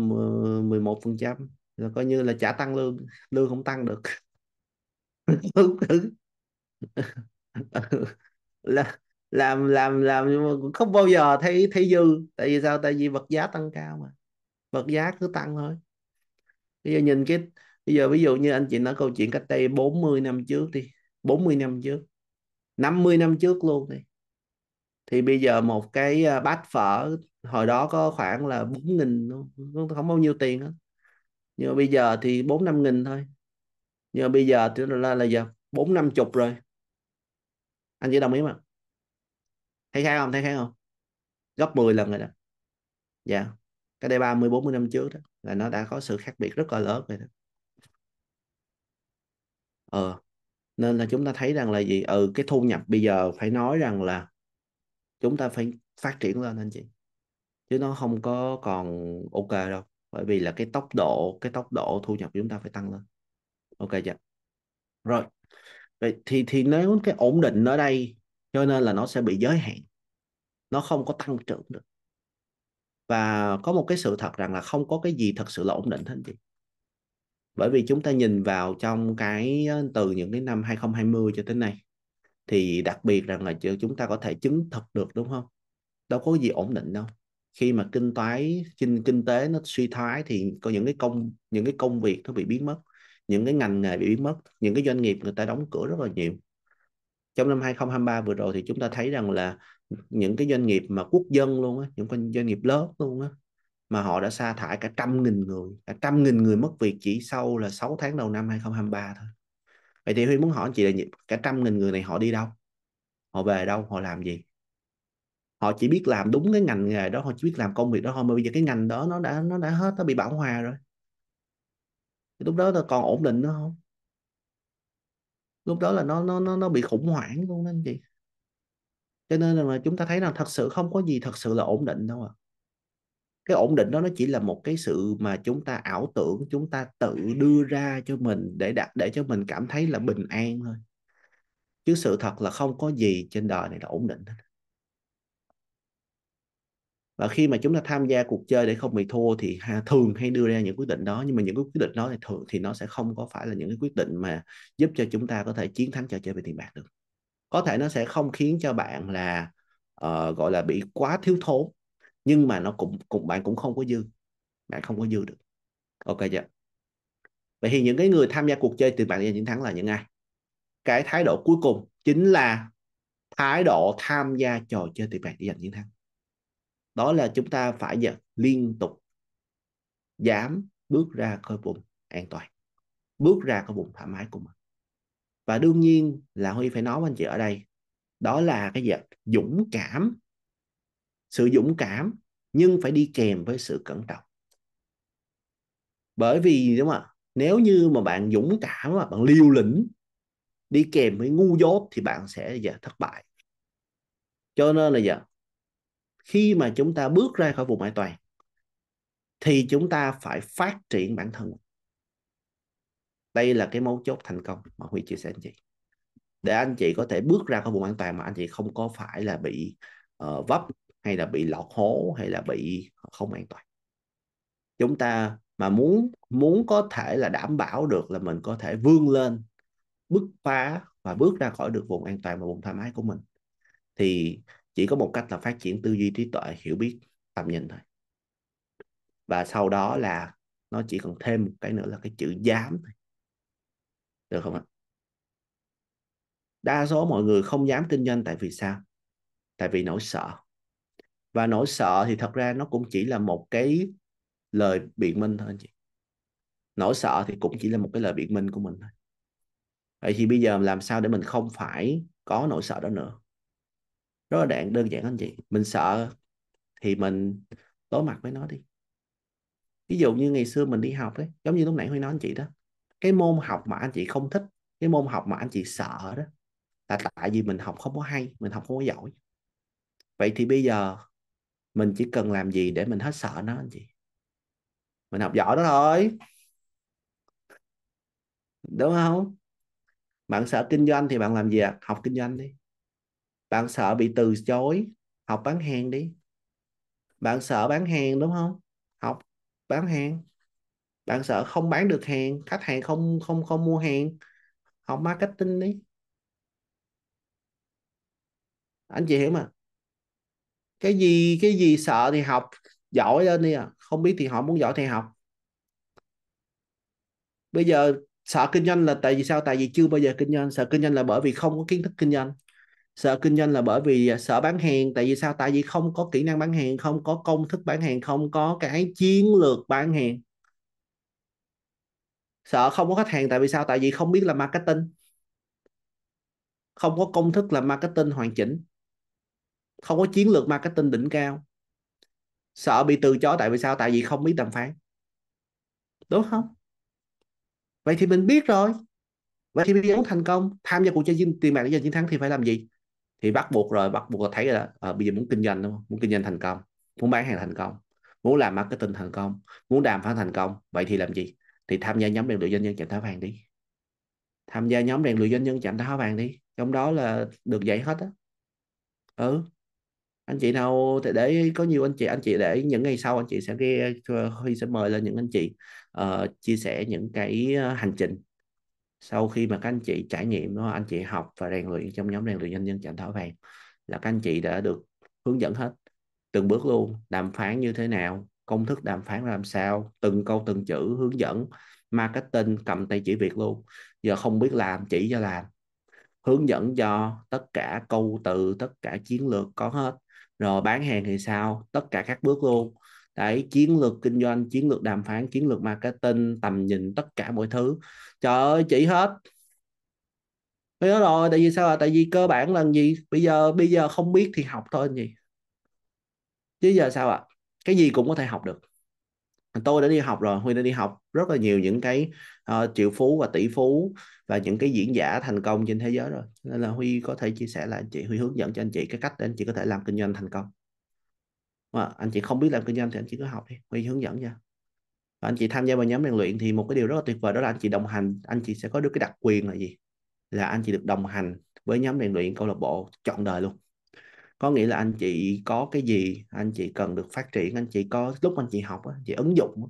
11 phần trăm là coi như là trả tăng lương lương không tăng được là làm làm làm nhưng mà cũng không bao giờ thấy thấy dư tại vì sao tại vì vật giá tăng cao mà vật giá cứ tăng thôi bây giờ nhìn cái bây giờ ví dụ như anh chị nói câu chuyện cách đây 40 năm trước đi 40 năm trước 50 năm trước luôn đi thì bây giờ một cái à, bát phở hồi đó có khoảng là 4 nghìn không, không bao nhiêu tiền hết nhưng mà bây giờ thì bốn năm nghìn thôi nhưng mà bây giờ thì là là giờ bốn năm chục rồi anh chỉ đồng ý mà thấy khác không thấy khác không gấp 10 lần rồi đó dạ cái đây 30 40 năm trước đó là nó đã có sự khác biệt rất là lớn rồi đó ờ nên là chúng ta thấy rằng là gì ừ cái thu nhập bây giờ phải nói rằng là chúng ta phải phát triển lên anh chị chứ nó không có còn ok đâu bởi vì là cái tốc độ cái tốc độ thu nhập của chúng ta phải tăng lên ok chưa rồi vậy thì thì nếu cái ổn định ở đây cho nên là nó sẽ bị giới hạn nó không có tăng trưởng được và có một cái sự thật rằng là không có cái gì thật sự là ổn định hết chị bởi vì chúng ta nhìn vào trong cái ờ, từ những cái năm 2020 cho tới nay thì đặc biệt rằng là chúng ta có thể chứng thực được đúng không đâu có gì ổn định đâu khi mà kinh tế kinh kinh tế nó suy thoái thì có những cái công những cái công việc nó bị biến mất những cái ngành nghề bị biến mất những cái doanh nghiệp người ta đóng cửa rất là nhiều trong năm 2023 vừa rồi thì chúng ta thấy rằng là những cái doanh nghiệp mà quốc dân luôn á những cái doanh nghiệp lớn luôn á mà họ đã sa thải cả trăm nghìn người cả trăm nghìn người mất việc chỉ sau là 6 tháng đầu năm 2023 thôi vậy thì Huy muốn hỏi anh chị là cả trăm nghìn người này họ đi đâu họ về đâu họ làm gì họ chỉ biết làm đúng cái ngành nghề đó họ chỉ biết làm công việc đó thôi mà bây giờ cái ngành đó nó đã nó đã hết nó bị bão hòa rồi lúc đó là còn ổn định nữa không lúc đó là nó nó nó nó bị khủng hoảng luôn đó anh chị cho nên là chúng ta thấy là thật sự không có gì thật sự là ổn định đâu ạ à. cái ổn định đó nó chỉ là một cái sự mà chúng ta ảo tưởng chúng ta tự đưa ra cho mình để đặt để cho mình cảm thấy là bình an thôi chứ sự thật là không có gì trên đời này là ổn định hết và khi mà chúng ta tham gia cuộc chơi để không bị thua thì ha, thường hay đưa ra những quyết định đó nhưng mà những quyết định đó thì thường thì nó sẽ không có phải là những cái quyết định mà giúp cho chúng ta có thể chiến thắng trò chơi về tiền bạc được có thể nó sẽ không khiến cho bạn là uh, gọi là bị quá thiếu thốn nhưng mà nó cũng cũng bạn cũng không có dư bạn không có dư được ok chưa vậy thì những cái người tham gia cuộc chơi tiền bạc giành chiến thắng là những ai cái thái độ cuối cùng chính là thái độ tham gia trò chơi tiền bạc để giành chiến thắng đó là chúng ta phải giờ liên tục dám bước ra khỏi vùng an toàn bước ra khỏi vùng thoải mái của mình và đương nhiên là huy phải nói với anh chị ở đây đó là cái gì dũng cảm sự dũng cảm nhưng phải đi kèm với sự cẩn trọng bởi vì đúng không ạ nếu như mà bạn dũng cảm mà bạn liều lĩnh đi kèm với ngu dốt thì bạn sẽ giờ dạ, thất bại cho nên là giờ dạ, khi mà chúng ta bước ra khỏi vùng an toàn thì chúng ta phải phát triển bản thân đây là cái mấu chốt thành công mà huy chia sẻ anh chị để anh chị có thể bước ra khỏi vùng an toàn mà anh chị không có phải là bị uh, vấp hay là bị lọt hố hay là bị không an toàn chúng ta mà muốn muốn có thể là đảm bảo được là mình có thể vươn lên bứt phá và bước ra khỏi được vùng an toàn và vùng thoải mái của mình thì chỉ có một cách là phát triển tư duy trí tuệ hiểu biết tầm nhìn thôi và sau đó là nó chỉ còn thêm một cái nữa là cái chữ dám được không ạ đa số mọi người không dám kinh doanh tại vì sao tại vì nỗi sợ và nỗi sợ thì thật ra nó cũng chỉ là một cái lời biện minh thôi anh chị nỗi sợ thì cũng chỉ là một cái lời biện minh của mình thôi vậy thì bây giờ làm sao để mình không phải có nỗi sợ đó nữa rất là đạn đơn giản anh chị mình sợ thì mình đối mặt với nó đi ví dụ như ngày xưa mình đi học đấy giống như lúc nãy huy nói anh chị đó cái môn học mà anh chị không thích cái môn học mà anh chị sợ đó là tại vì mình học không có hay mình học không có giỏi vậy thì bây giờ mình chỉ cần làm gì để mình hết sợ nó anh chị mình học giỏi đó thôi đúng không bạn sợ kinh doanh thì bạn làm gì à? học kinh doanh đi bạn sợ bị từ chối học bán hàng đi bạn sợ bán hàng đúng không học bán hàng bạn sợ không bán được hàng khách hàng không không không mua hàng học marketing đi anh chị hiểu mà cái gì cái gì sợ thì học giỏi lên đi à không biết thì họ muốn giỏi thì học bây giờ sợ kinh doanh là tại vì sao tại vì chưa bao giờ kinh doanh sợ kinh doanh là bởi vì không có kiến thức kinh doanh sợ kinh doanh là bởi vì à, sợ bán hàng tại vì sao tại vì không có kỹ năng bán hàng không có công thức bán hàng không có cái chiến lược bán hàng sợ không có khách hàng tại vì sao tại vì không biết là marketing không có công thức làm marketing hoàn chỉnh không có chiến lược marketing đỉnh cao sợ bị từ chối tại vì sao tại vì không biết đàm phán đúng không vậy thì mình biết rồi vậy thì muốn thành công tham gia cuộc chơi tiền bạc để giành chiến thắng thì phải làm gì thì bắt buộc rồi bắt buộc là thấy là à, bây giờ muốn kinh doanh đúng không muốn kinh doanh thành công muốn bán hàng thành công muốn làm marketing thành công muốn đàm phán thành công vậy thì làm gì thì tham gia nhóm rèn luyện doanh nhân chạm tháo vàng đi tham gia nhóm rèn luyện doanh nhân chạm tháo vàng đi trong đó là được dạy hết á ừ anh chị nào thì để có nhiều anh chị anh chị để những ngày sau anh chị sẽ ghi ờ, huy sẽ mời lên những anh chị uh, chia sẻ những cái hành trình sau khi mà các anh chị trải nghiệm đó anh chị học và rèn luyện trong nhóm rèn luyện doanh nhân chạm thảo vàng là các anh chị đã được hướng dẫn hết từng bước luôn đàm phán như thế nào công thức đàm phán làm sao từng câu từng chữ hướng dẫn marketing cầm tay chỉ việc luôn giờ không biết làm chỉ cho làm hướng dẫn cho tất cả câu từ tất cả chiến lược có hết rồi bán hàng thì sao tất cả các bước luôn đấy chiến lược kinh doanh chiến lược đàm phán chiến lược marketing tầm nhìn tất cả mọi thứ trời ơi chỉ hết mới nói rồi tại vì sao là tại vì cơ bản là gì bây giờ bây giờ không biết thì học thôi anh gì chứ giờ sao ạ cái gì cũng có thể học được tôi đã đi học rồi huy đã đi học rất là nhiều những cái uh, triệu phú và tỷ phú và những cái diễn giả thành công trên thế giới rồi nên là huy có thể chia sẻ là anh chị huy hướng dẫn cho anh chị cái cách để anh chị có thể làm kinh doanh thành công mà anh chị không biết làm kinh doanh thì anh chị cứ học đi huy hướng dẫn nha và anh chị tham gia vào nhóm rèn luyện thì một cái điều rất là tuyệt vời đó là anh chị đồng hành anh chị sẽ có được cái đặc quyền là gì là anh chị được đồng hành với nhóm rèn luyện câu lạc bộ chọn đời luôn có nghĩa là anh chị có cái gì anh chị cần được phát triển anh chị có lúc anh chị học anh chị ứng dụng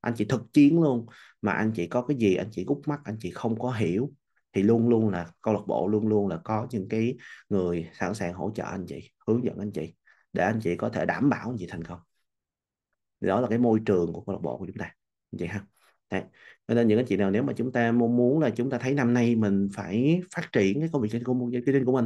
anh chị thực chiến luôn mà anh chị có cái gì anh chị gút mắt anh chị không có hiểu thì luôn luôn là câu lạc bộ luôn luôn là có những cái người sẵn sàng hỗ trợ anh chị hướng dẫn anh chị để anh chị có thể đảm bảo anh chị thành công đó là cái môi trường của câu lạc bộ của chúng ta vậy ha Đấy. Cho nên những anh chị nào nếu mà chúng ta mong muốn là chúng ta thấy năm nay mình phải phát triển cái công việc kinh doanh của mình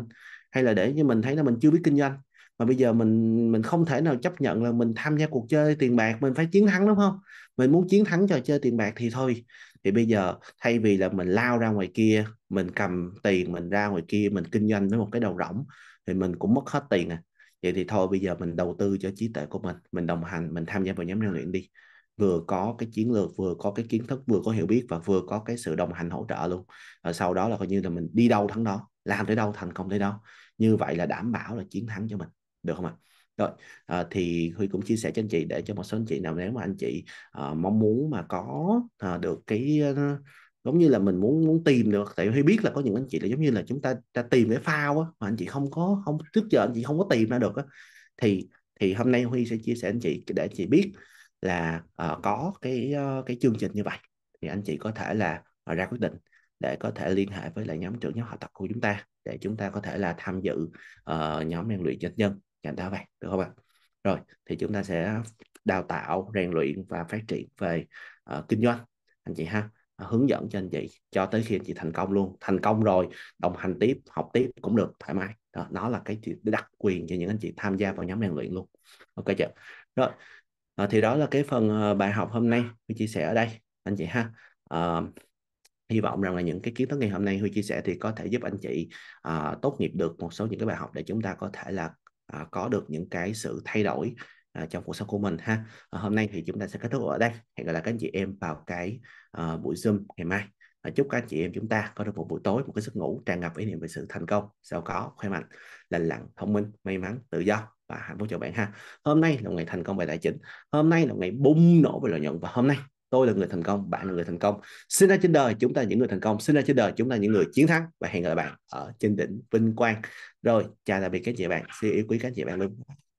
hay là để như mình thấy là mình chưa biết kinh doanh mà bây giờ mình mình không thể nào chấp nhận là mình tham gia cuộc chơi tiền bạc mình phải chiến thắng đúng không mình muốn chiến thắng trò chơi tiền bạc thì thôi thì bây giờ thay vì là mình lao ra ngoài kia mình cầm tiền mình ra ngoài kia mình kinh doanh với một cái đầu rỗng thì mình cũng mất hết tiền à vậy thì thôi bây giờ mình đầu tư cho trí tuệ của mình mình đồng hành mình tham gia vào nhóm rèn luyện đi vừa có cái chiến lược vừa có cái kiến thức vừa có hiểu biết và vừa có cái sự đồng hành hỗ trợ luôn và sau đó là coi như là mình đi đâu thắng đó làm tới đâu thành công tới đó như vậy là đảm bảo là chiến thắng cho mình được không ạ rồi à, thì huy cũng chia sẻ cho anh chị để cho một số anh chị nào nếu mà anh chị à, mong muốn mà có à, được cái giống như là mình muốn muốn tìm được tại huy biết là có những anh chị là giống như là chúng ta đã tìm để phao á mà anh chị không có không trước giờ anh chị không có tìm ra được á thì thì hôm nay huy sẽ chia sẻ anh chị để anh chị biết là uh, có cái uh, cái chương trình như vậy thì anh chị có thể là uh, ra quyết định để có thể liên hệ với lại nhóm trưởng nhóm học tập của chúng ta để chúng ta có thể là tham dự uh, nhóm rèn luyện doanh nhân ngành đó vậy được không ạ rồi thì chúng ta sẽ đào tạo rèn luyện và phát triển về uh, kinh doanh anh chị ha hướng dẫn cho anh chị cho tới khi anh chị thành công luôn thành công rồi đồng hành tiếp học tiếp cũng được thoải mái đó, đó là cái đặc quyền cho những anh chị tham gia vào nhóm rèn luyện luôn ok chưa rồi à, thì đó là cái phần ờ, bài học hôm nay tôi chia sẻ ở đây anh chị ha à, hy vọng rằng là những cái kiến thức ngày hôm nay Huy chia sẻ thì có thể giúp anh chị à, tốt nghiệp được một số những cái bài học để chúng ta có thể là à, có được những cái sự thay đổi à, trong cuộc sống của mình ha à, hôm nay thì chúng ta sẽ kết thúc ở đây hẹn gặp lại các anh chị em vào cái à, buổi zoom ngày mai à, chúc các anh chị em chúng ta có được một buổi tối một cái giấc ngủ tràn ngập ý niệm về sự thành công giàu có khỏe mạnh lành lặn thông minh may mắn tự do và hạnh phúc cho bạn ha hôm nay là ngày thành công về tài chính hôm nay là ngày bùng nổ về lợi nhuận và hôm nay tôi là người thành công bạn là người thành công sinh ra trên đời chúng ta những người thành công sinh ra trên đời chúng ta những người chiến thắng và hẹn gặp lại bạn ở trên đỉnh vinh quang rồi chào tạm biệt các chị bạn xin yêu quý các chị bạn luôn